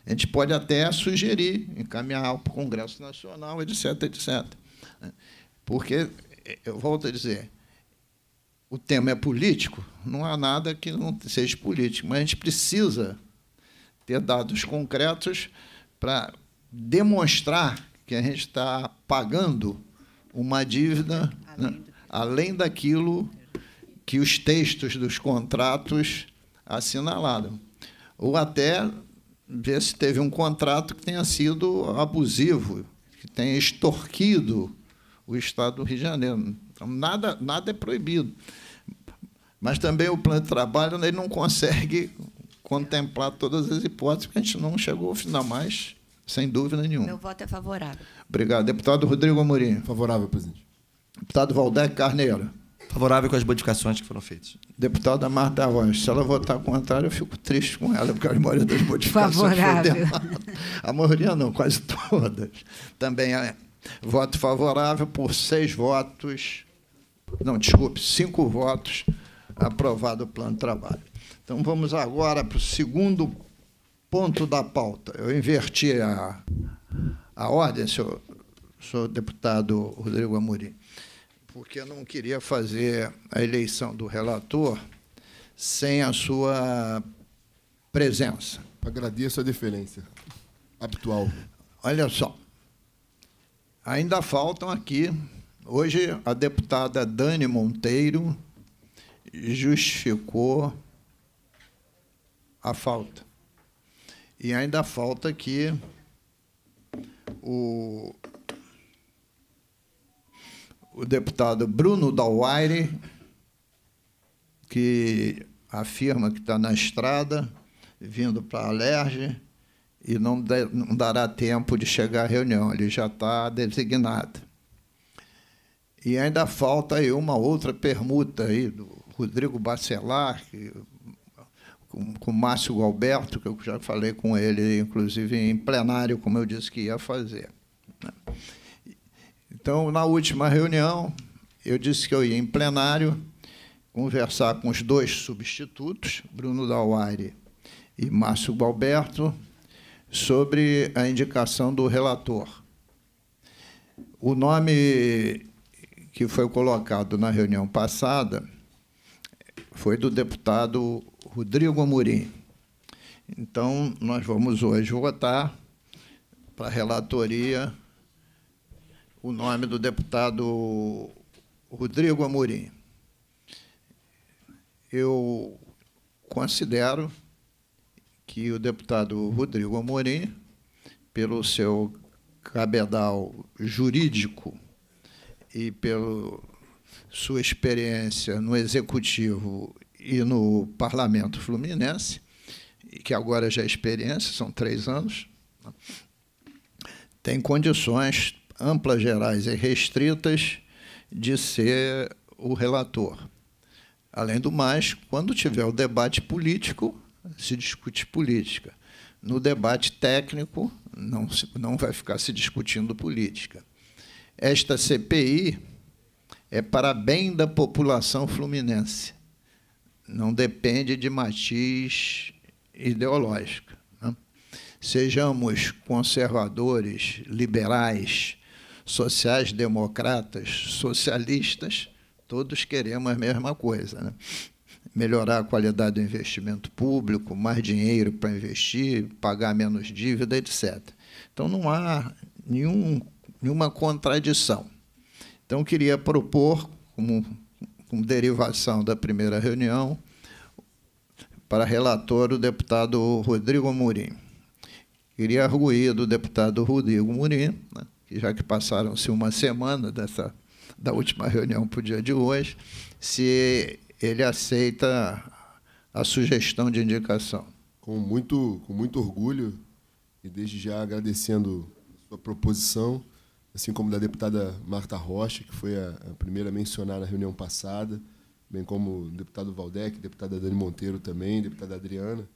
[SPEAKER 1] A gente pode até sugerir, encaminhar para o Congresso Nacional, etc, etc. Né? Porque eu volto a dizer, o tema é político, não há nada que não seja político, mas a gente precisa ter dados concretos para demonstrar que a gente está pagando uma dívida além, né, além daquilo que os textos dos contratos assinalaram. Ou até ver se teve um contrato que tenha sido abusivo, que tenha extorquido o Estado do Rio de Janeiro. Então, nada, nada é proibido. Mas também o plano de trabalho ele não consegue contemplar todas as hipóteses, porque a gente não chegou ao final, mais sem dúvida nenhuma. Meu
[SPEAKER 3] voto é favorável.
[SPEAKER 1] Obrigado. Deputado Rodrigo Amorim. Favorável, presidente. Deputado Valdec Carneiro. Favorável com as modificações que foram feitas. Deputada Marta Rocha, se ela votar contrário, eu fico triste com ela, porque a maioria das modificações Favorável. foi A maioria não, quase todas. Também é Voto favorável por seis votos. Não, desculpe, cinco votos. Aprovado o plano de trabalho. Então vamos agora para o segundo ponto da pauta. Eu inverti a, a ordem, senhor, senhor deputado Rodrigo Amorim, porque eu não queria fazer a eleição do relator sem a sua presença. Agradeço a deferência habitual. Olha só, Ainda faltam aqui, hoje, a deputada Dani Monteiro justificou a falta. E ainda falta aqui o, o deputado Bruno Dalwaire, que afirma que está na estrada, vindo para a Alerge, e não, de, não dará tempo de chegar à reunião, ele já está designado. E ainda falta aí uma outra permuta aí do Rodrigo Bacelar, que, com, com o Márcio Galberto, que eu já falei com ele, inclusive em plenário, como eu disse que ia fazer. Né? Então, na última reunião, eu disse que eu ia em plenário conversar com os dois substitutos, Bruno Dauari e Márcio Galberto, sobre a indicação do relator. O nome que foi colocado na reunião passada foi do deputado Rodrigo Amorim. Então, nós vamos hoje votar para a relatoria o nome do deputado Rodrigo Amorim. Eu considero que o deputado Rodrigo Amorim, pelo seu cabedal jurídico e pela sua experiência no Executivo e no Parlamento Fluminense, que agora já é experiência, são três anos, tem condições amplas, gerais e restritas de ser o relator. Além do mais, quando tiver o debate político, se discute política. No debate técnico, não, se, não vai ficar se discutindo política. Esta CPI é para bem da população fluminense. Não depende de matiz ideológico. Né? Sejamos conservadores, liberais, sociais-democratas, socialistas, todos queremos a mesma coisa. Né? melhorar a qualidade do investimento público, mais dinheiro para investir, pagar menos dívida, etc. Então não há nenhum, nenhuma contradição. Então queria propor, como, como derivação da primeira reunião, para relator o deputado Rodrigo Murim. Queria arguir do deputado Rodrigo Murim, né, que já que passaram-se uma semana dessa, da última reunião para o dia de hoje, se ele aceita a sugestão de indicação. Com muito, com muito orgulho e desde já
[SPEAKER 4] agradecendo a sua proposição, assim como da deputada Marta Rocha, que foi a, a primeira a mencionar na reunião passada, bem como o deputado Valdec, deputada Dani Monteiro também, deputada Adriana,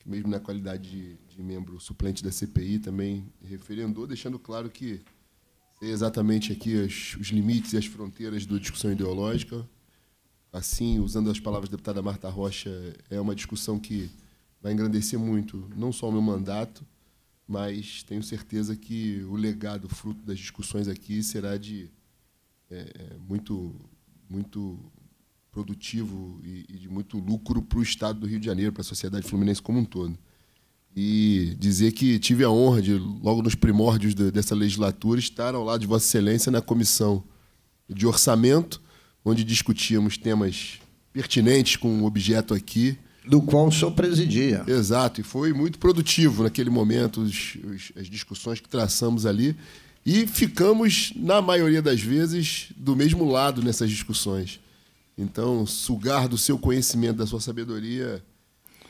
[SPEAKER 4] que mesmo na qualidade de, de membro suplente da CPI também referendou, deixando claro que sei exatamente aqui os, os limites e as fronteiras da discussão ideológica, assim, usando as palavras da deputada Marta Rocha, é uma discussão que vai engrandecer muito, não só o meu mandato, mas tenho certeza que o legado, fruto das discussões aqui, será de é, é, muito, muito produtivo e, e de muito lucro para o Estado do Rio de Janeiro, para a sociedade fluminense como um todo. E dizer que tive a honra de, logo nos primórdios de, dessa legislatura, estar ao lado de Vossa Excelência na Comissão de Orçamento onde discutíamos temas pertinentes com o objeto aqui. Do qual o senhor presidia. Exato, e foi muito produtivo naquele momento os, os, as discussões que traçamos ali. E ficamos, na maioria das vezes, do mesmo lado nessas discussões. Então, sugar do seu conhecimento, da sua sabedoria,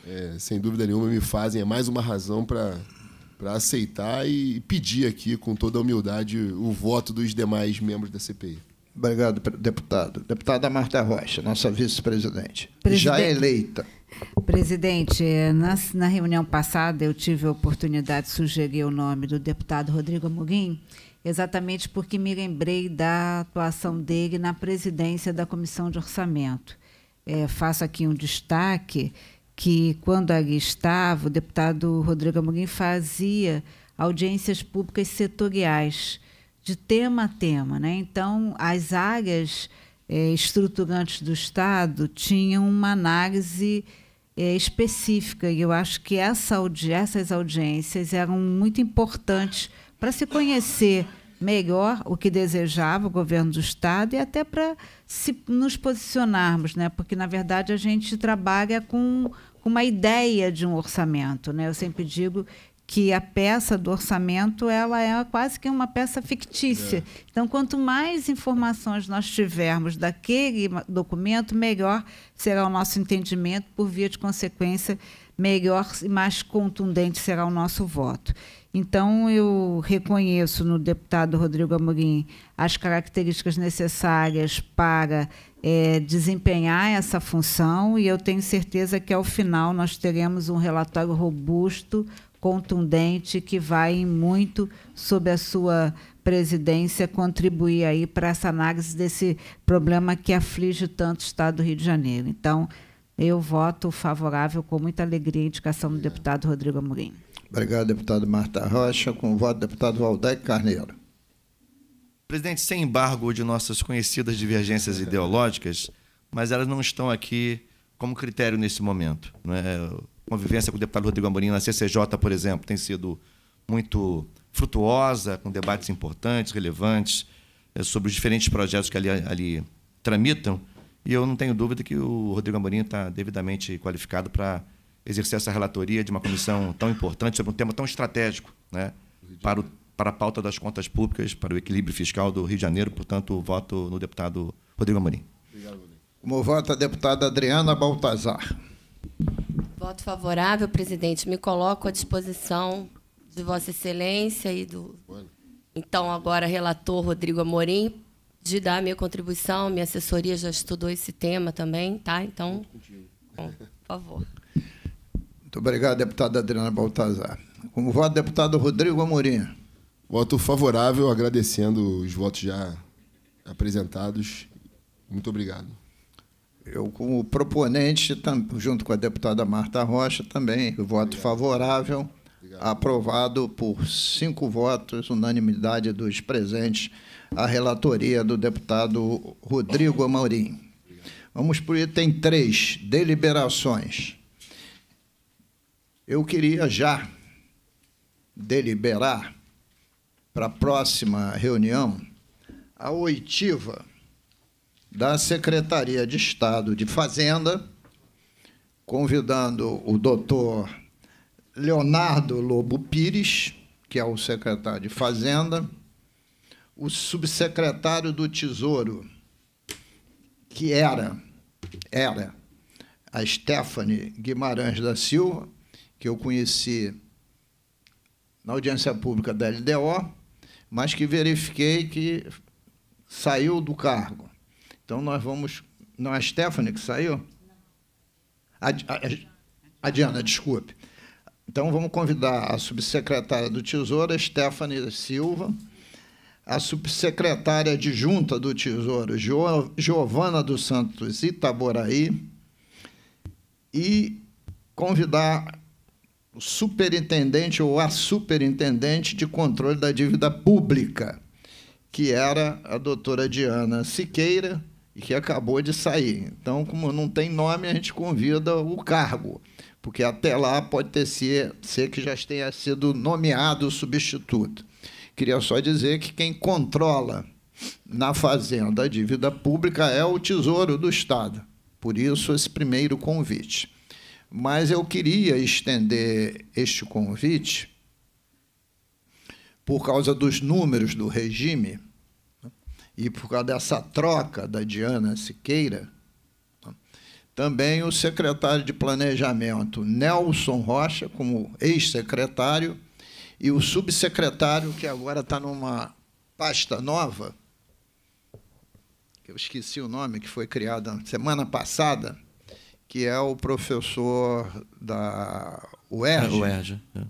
[SPEAKER 4] é, sem dúvida nenhuma, me fazem. É mais uma razão para para aceitar e pedir aqui, com toda a humildade, o voto dos demais membros da CPI. Obrigado,
[SPEAKER 1] deputado. Deputada Marta Rocha, nossa vice-presidente. Já eleita.
[SPEAKER 5] Presidente, na, na, reunião passada eu tive a oportunidade de sugerir o nome do deputado Rodrigo Amorim, exatamente porque me lembrei da atuação dele na presidência da Comissão de Orçamento. É, faço aqui um destaque que, quando ali estava, o deputado Rodrigo Amorim fazia audiências públicas setoriais de tema a tema. Né? Então, as áreas é, estruturantes do Estado tinham uma análise é, específica, e eu acho que essa audi essas audiências eram muito importantes para se conhecer melhor o que desejava o governo do Estado e até para se, nos posicionarmos, né? porque, na verdade, a gente trabalha com uma ideia de um orçamento. Né? Eu sempre digo que a peça do orçamento ela é quase que uma peça fictícia. É. Então, quanto mais informações nós tivermos daquele documento, melhor será o nosso entendimento, por via de consequência, melhor e mais contundente será o nosso voto. Então, eu reconheço no deputado Rodrigo Amorim as características necessárias para é, desempenhar essa função e eu tenho certeza que, ao final, nós teremos um relatório robusto, contundente que vai muito sob a sua presidência contribuir aí para essa análise desse problema que aflige tanto o Estado do Rio de Janeiro. Então, eu voto favorável com muita alegria a indicação do deputado Rodrigo Amorim.
[SPEAKER 1] Obrigado, deputado Marta Rocha. Com o voto, deputado Valdec Carneiro.
[SPEAKER 2] Presidente, sem embargo de nossas conhecidas divergências ideológicas, mas elas não estão aqui como critério nesse momento. Não é? convivência com o deputado Rodrigo Amorim na CCJ, por exemplo, tem sido muito frutuosa, com debates importantes, relevantes, eh, sobre os diferentes projetos que ali, ali tramitam. E eu não tenho dúvida que o Rodrigo Amorim está devidamente qualificado para exercer essa relatoria de uma comissão tão importante sobre um tema tão estratégico né, para, o, para a pauta das contas públicas, para o equilíbrio fiscal do Rio de Janeiro. Portanto, voto no deputado
[SPEAKER 1] Rodrigo Amorim. Obrigado, Rodrigo. Como vota a deputada Adriana Baltazar.
[SPEAKER 3] Voto favorável, presidente. Me coloco à disposição de Vossa Excelência e do. Então, agora, relator Rodrigo Amorim, de dar minha contribuição. Minha assessoria já estudou esse tema também, tá? Então, bom, por favor.
[SPEAKER 1] Muito obrigado, deputada Adriana Baltazar. Como voto, deputado Rodrigo Amorim.
[SPEAKER 4] Voto favorável, agradecendo os votos já apresentados.
[SPEAKER 1] Muito obrigado eu, como proponente, junto com a deputada Marta Rocha, também voto Obrigado. favorável, Obrigado. aprovado por cinco votos, unanimidade dos presentes, a relatoria do deputado Rodrigo Amorim. Vamos para o item 3, deliberações. Eu queria já deliberar para a próxima reunião a oitiva da Secretaria de Estado de Fazenda, convidando o doutor Leonardo Lobo Pires, que é o secretário de Fazenda, o subsecretário do Tesouro, que era, era a Stephanie Guimarães da Silva, que eu conheci na audiência pública da LDO, mas que verifiquei que saiu do cargo. Então nós vamos. Não é a Stephanie que saiu? A, a, a Diana, desculpe. Então vamos convidar a subsecretária do Tesouro, Stephanie Silva, a subsecretária adjunta do Tesouro, jo, Giovana dos Santos Itaboraí, e convidar o superintendente ou a superintendente de controle da dívida pública, que era a doutora Diana Siqueira, que acabou de sair. Então, como não tem nome, a gente convida o cargo, porque até lá pode ter ser, ser que já tenha sido nomeado o substituto. Queria só dizer que quem controla na fazenda a dívida pública é o Tesouro do Estado. Por isso, esse primeiro convite. Mas eu queria estender este convite, por causa dos números do regime, e por causa dessa troca da Diana Siqueira, também o secretário de Planejamento, Nelson Rocha, como ex-secretário, e o subsecretário, que agora está numa pasta nova, que eu esqueci o nome, que foi criada semana passada, que é o professor da UERJ.
[SPEAKER 2] É, UERJ é.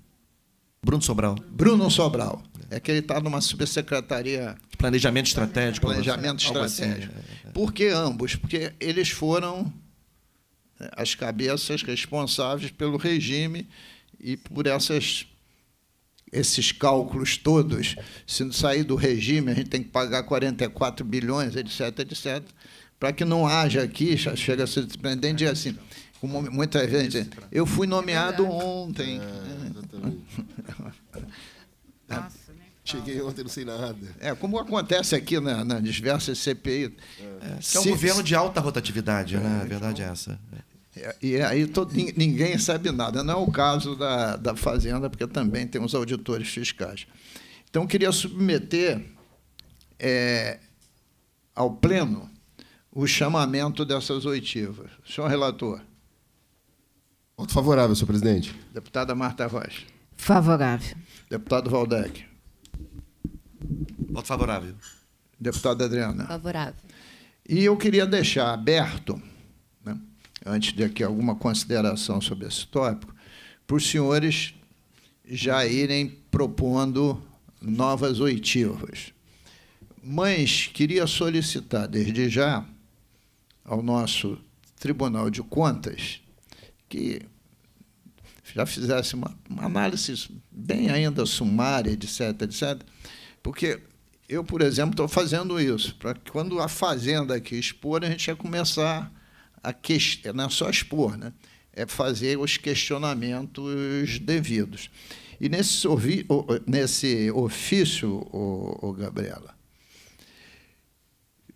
[SPEAKER 2] Bruno
[SPEAKER 1] Sobral. Bruno Sobral. É que ele está numa subsecretaria.
[SPEAKER 2] Planejamento estratégico. Né? Planejamento assim. estratégico. É,
[SPEAKER 1] é, é. Por que ambos? Porque eles foram as cabeças responsáveis pelo regime e por essas esses cálculos todos, se não sair do regime, a gente tem que pagar 44 bilhões, etc, etc, para que não haja aqui, chega a ser surpreendente, e assim, como muitas vezes, eu fui nomeado ontem. É, exatamente. Cheguei ah. ontem, não sei nada. É, como acontece aqui na, na diversas CPI. É, é, um governo
[SPEAKER 2] de alta rotatividade, é, né? A verdade é essa.
[SPEAKER 1] É, e aí todo, ninguém sabe nada. Não é o caso da, da Fazenda, porque também tem os auditores fiscais. Então, queria submeter é, ao Pleno o chamamento dessas oitivas. Senhor relator. Voto favorável, senhor presidente. Deputada Marta Rocha. Favorável. Deputado Valdec. Voto favorável. Deputada Adriana. Favorável. E eu queria deixar aberto, né, antes de aqui alguma consideração sobre esse tópico, para os senhores já irem propondo novas oitivas. Mas queria solicitar desde já ao nosso Tribunal de Contas que já fizesse uma, uma análise bem ainda sumária, etc., etc., porque eu, por exemplo, estou fazendo isso, para que quando a Fazenda aqui expor, a gente vai começar a questionar, não é só expor, né? é fazer os questionamentos devidos. E nesse, nesse ofício, ô, ô, Gabriela,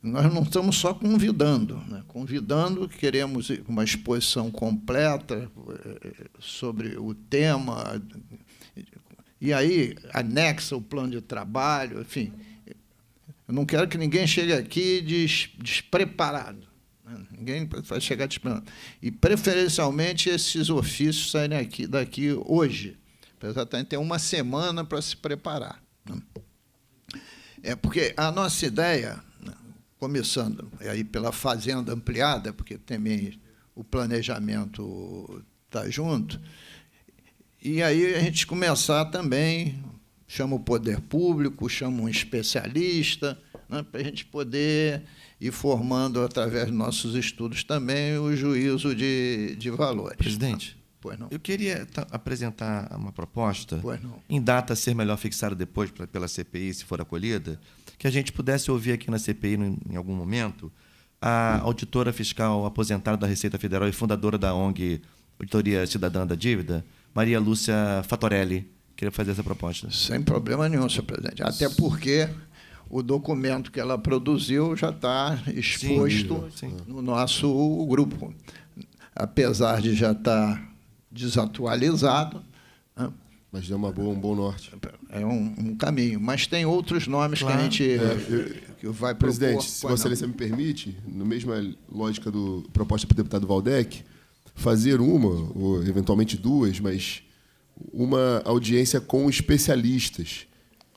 [SPEAKER 1] nós não estamos só convidando. Né? Convidando, queremos uma exposição completa eh, sobre o tema, e aí anexa o plano de trabalho, enfim. Eu não quero que ninguém chegue aqui des, despreparado. Né? Ninguém vai chegar despreparado. E, preferencialmente, esses ofícios saírem aqui, daqui hoje. Apesar de ter uma semana para se preparar. Né? É porque a nossa ideia, né, começando aí pela fazenda ampliada, porque também o planejamento está junto, e aí a gente começar também, chama o poder público, chama um especialista, né, para a gente poder ir formando, através dos nossos estudos também, o juízo de, de valores. Presidente, pois não. eu queria
[SPEAKER 2] apresentar uma proposta, pois não. em data a ser melhor fixada depois pela CPI, se for acolhida, que a gente pudesse ouvir aqui na CPI, em algum momento, a auditora fiscal aposentada da Receita Federal e fundadora da ONG Auditoria Cidadã da Dívida, Maria Lúcia Fatorelli. Queria fazer essa proposta. Sem problema nenhum,
[SPEAKER 1] senhor presidente. Até porque o documento que ela produziu já está exposto sim, sim. no nosso grupo. Apesar de já estar tá desatualizado. Né? Mas deu uma boa, um bom norte. É um, um caminho. Mas tem outros nomes claro. que a gente é, eu, que vai propor. Presidente, se Vossa Excelência me permite,
[SPEAKER 4] na mesma lógica do proposta para o deputado Valdec, fazer uma, ou eventualmente duas, mas uma audiência com especialistas,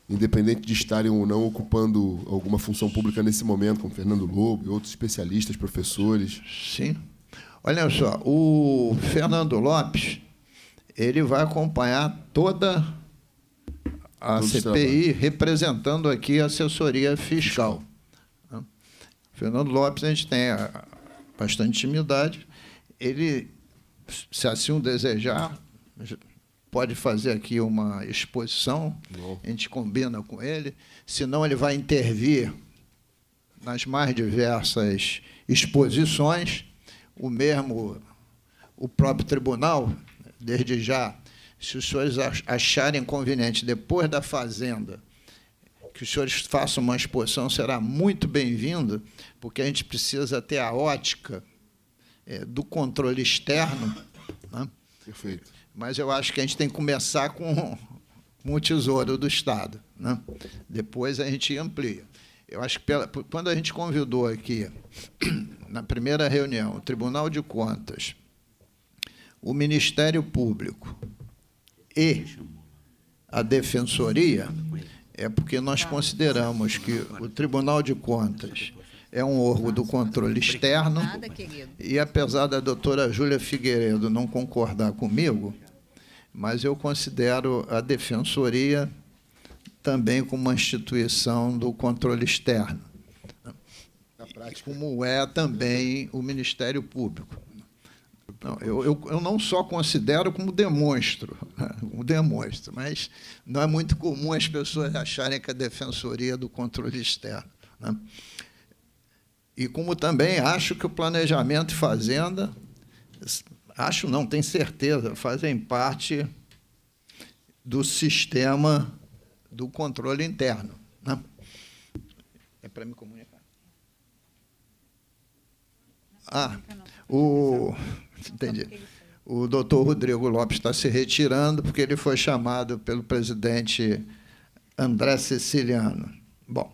[SPEAKER 4] independente de estarem ou não ocupando alguma função pública nesse momento, como Fernando Lobo e outros
[SPEAKER 1] especialistas, professores. Sim. Olha só, o Fernando Lopes, ele vai acompanhar toda a CPI representando aqui a assessoria fiscal. Né? Fernando Lopes, a gente tem bastante intimidade, ele, se assim desejar, pode fazer aqui uma exposição, Bom. a gente combina com ele, senão ele vai intervir nas mais diversas exposições, o mesmo, o próprio tribunal, desde já, se os senhores acharem conveniente, depois da Fazenda, que os senhores façam uma exposição, será muito bem-vindo, porque a gente precisa ter a ótica é, do controle externo. Né? Perfeito. Mas eu acho que a gente tem que começar com, com o tesouro do Estado. Né? Depois a gente amplia. Eu acho que pela, quando a gente convidou aqui, na primeira reunião, o Tribunal de Contas, o Ministério Público e a Defensoria, é porque nós consideramos que o Tribunal de Contas é um órgão do controle externo. Nada, e apesar da doutora Júlia Figueiredo não concordar comigo, mas eu considero a defensoria também como uma instituição do controle externo. Como é também o Ministério Público. Não, eu, eu, eu, não só considero como demonstro, né, como demonstro, mas não é muito comum as pessoas acharem que a defensoria é do controle externo. Né. E como também acho que o planejamento e fazenda, acho não, tenho certeza, fazem parte do sistema do controle interno. Né? É para me comunicar. Ah, o. Entendi. O doutor Rodrigo Lopes está se retirando porque ele foi chamado pelo presidente André Siciliano. Bom,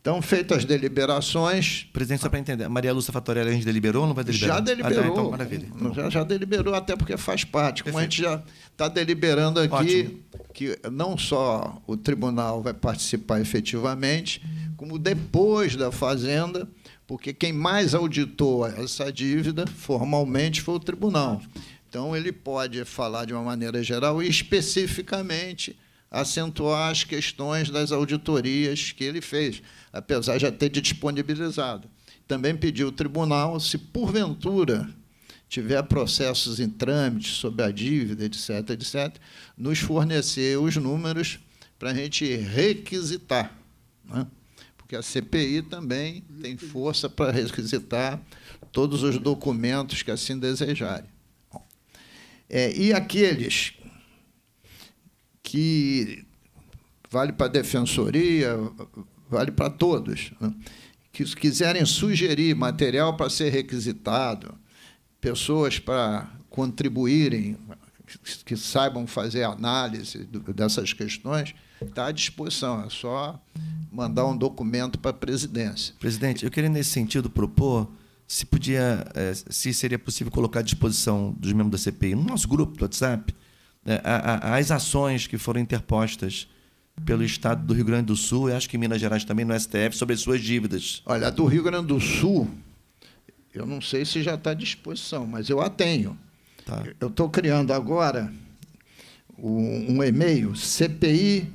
[SPEAKER 1] então, feitas as deliberações. Presidente, só ah. para entender,
[SPEAKER 2] Maria Lúcia Fatorelli
[SPEAKER 1] a gente deliberou ou não vai deliberar? Já deliberou. Ah, tá, então, maravilha. Já, já, deliberou, até porque faz parte. Como Perfeito. a gente já está deliberando aqui, Ótimo. que não só o tribunal vai participar efetivamente, como depois da Fazenda, porque quem mais auditou essa dívida formalmente foi o tribunal. Então, ele pode falar de uma maneira geral e especificamente acentuar as questões das auditorias que ele fez, apesar de já ter disponibilizado. Também pediu ao tribunal, se porventura tiver processos em trâmite sobre a dívida, etc., etc., nos fornecer os números para a gente requisitar. Né? Porque a CPI também tem força para requisitar todos os documentos que assim desejarem. é, e aqueles que vale para a defensoria, vale para todos. Né? Que se quiserem sugerir material para ser requisitado, pessoas para contribuírem, que saibam fazer análise dessas questões, está à disposição. É só mandar um documento para a presidência. Presidente, eu queria, nesse sentido,
[SPEAKER 2] propor se podia, eh, se seria possível colocar à disposição dos membros da CPI, no nosso grupo do WhatsApp, é, as ações que foram interpostas pelo Estado do Rio Grande do Sul, e acho que em Minas Gerais também, no STF, sobre as suas dívidas. Olha, a do Rio Grande do Sul,
[SPEAKER 1] eu não sei se já está à disposição, mas eu a tenho. Tá. Eu estou criando agora um, e-mail, cpi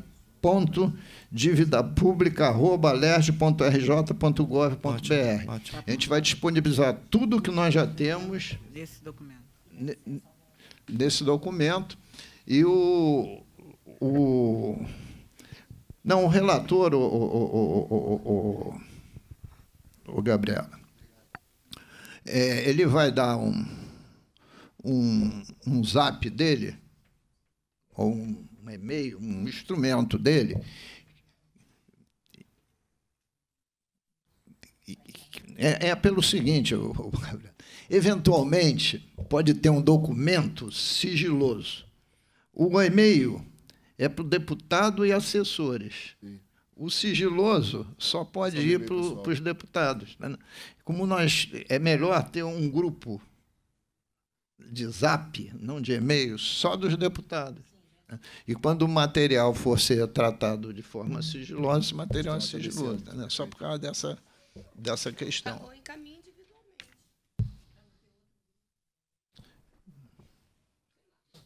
[SPEAKER 1] dividapublica.alerj.rj.gov.br. A gente vai disponibilizar tudo que nós já temos.
[SPEAKER 5] Nesse documento.
[SPEAKER 1] Nesse documento e o, o não, o relator, o, o, o, o Gabriela, é, ele vai dar um, um, um zap dele, ou um e-mail, um instrumento dele, é, é pelo seguinte, Gabriel, eventualmente pode ter um documento sigiloso o e-mail é para o deputado e assessores. Sim. O sigiloso só pode só ir para os deputados. Né? Como nós é melhor ter um grupo de zap, não de e-mail, só dos deputados. Né? E quando o material for ser tratado de forma sigilosa, esse material é sigiloso, né? só por causa dessa, dessa questão. Tá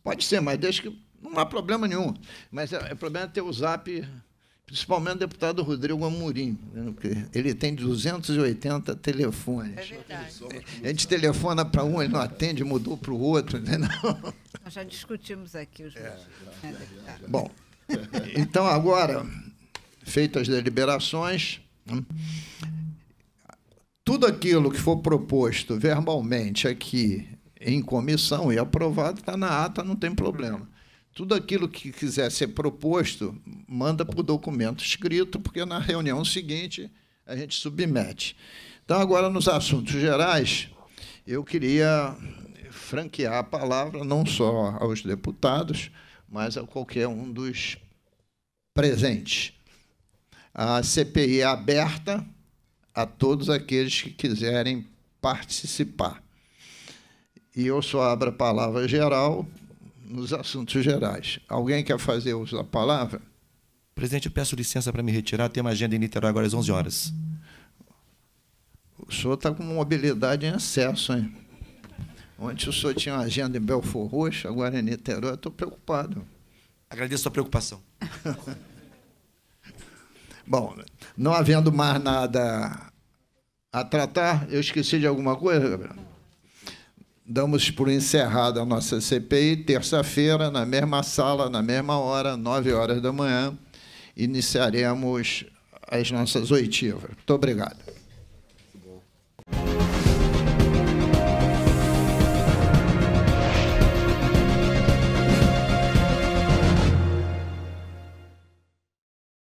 [SPEAKER 1] Pode ser, mas desde que não há problema nenhum. Mas é, é problema ter o zap, principalmente o deputado Rodrigo Amorim, né, porque ele tem 280 telefones. É verdade. A gente telefona para um, ele não atende, mudou para o outro, entendeu? Né,
[SPEAKER 5] Nós já discutimos aqui os é, já, já, já. Bom,
[SPEAKER 1] então agora, feitas as deliberações, né, tudo aquilo que for proposto verbalmente aqui em comissão e aprovado, está na ata, não tem problema. Tudo aquilo que quiser ser proposto, manda para o documento escrito, porque na reunião seguinte a gente submete. Então, agora, nos assuntos gerais, eu queria franquear a palavra não só aos deputados, mas a qualquer um dos presentes. A CPI é aberta a todos aqueles que quiserem participar e eu só abro a palavra geral nos assuntos gerais. Alguém quer fazer uso da palavra? Presidente, eu peço
[SPEAKER 2] licença para me retirar. Tenho uma agenda em Niterói agora às 11 horas.
[SPEAKER 1] O senhor está com mobilidade em excesso, hein? Ontem o senhor tinha uma agenda em Belfor Roxo, agora em Niterói. Estou preocupado.
[SPEAKER 2] Agradeço a sua preocupação.
[SPEAKER 1] Bom, não havendo mais nada a tratar, eu esqueci de alguma coisa, Gabriel? damos por encerrada a nossa CPI. Terça-feira, na mesma sala, na mesma hora, 9 horas da manhã, iniciaremos as nossas oitivas. Muito obrigado.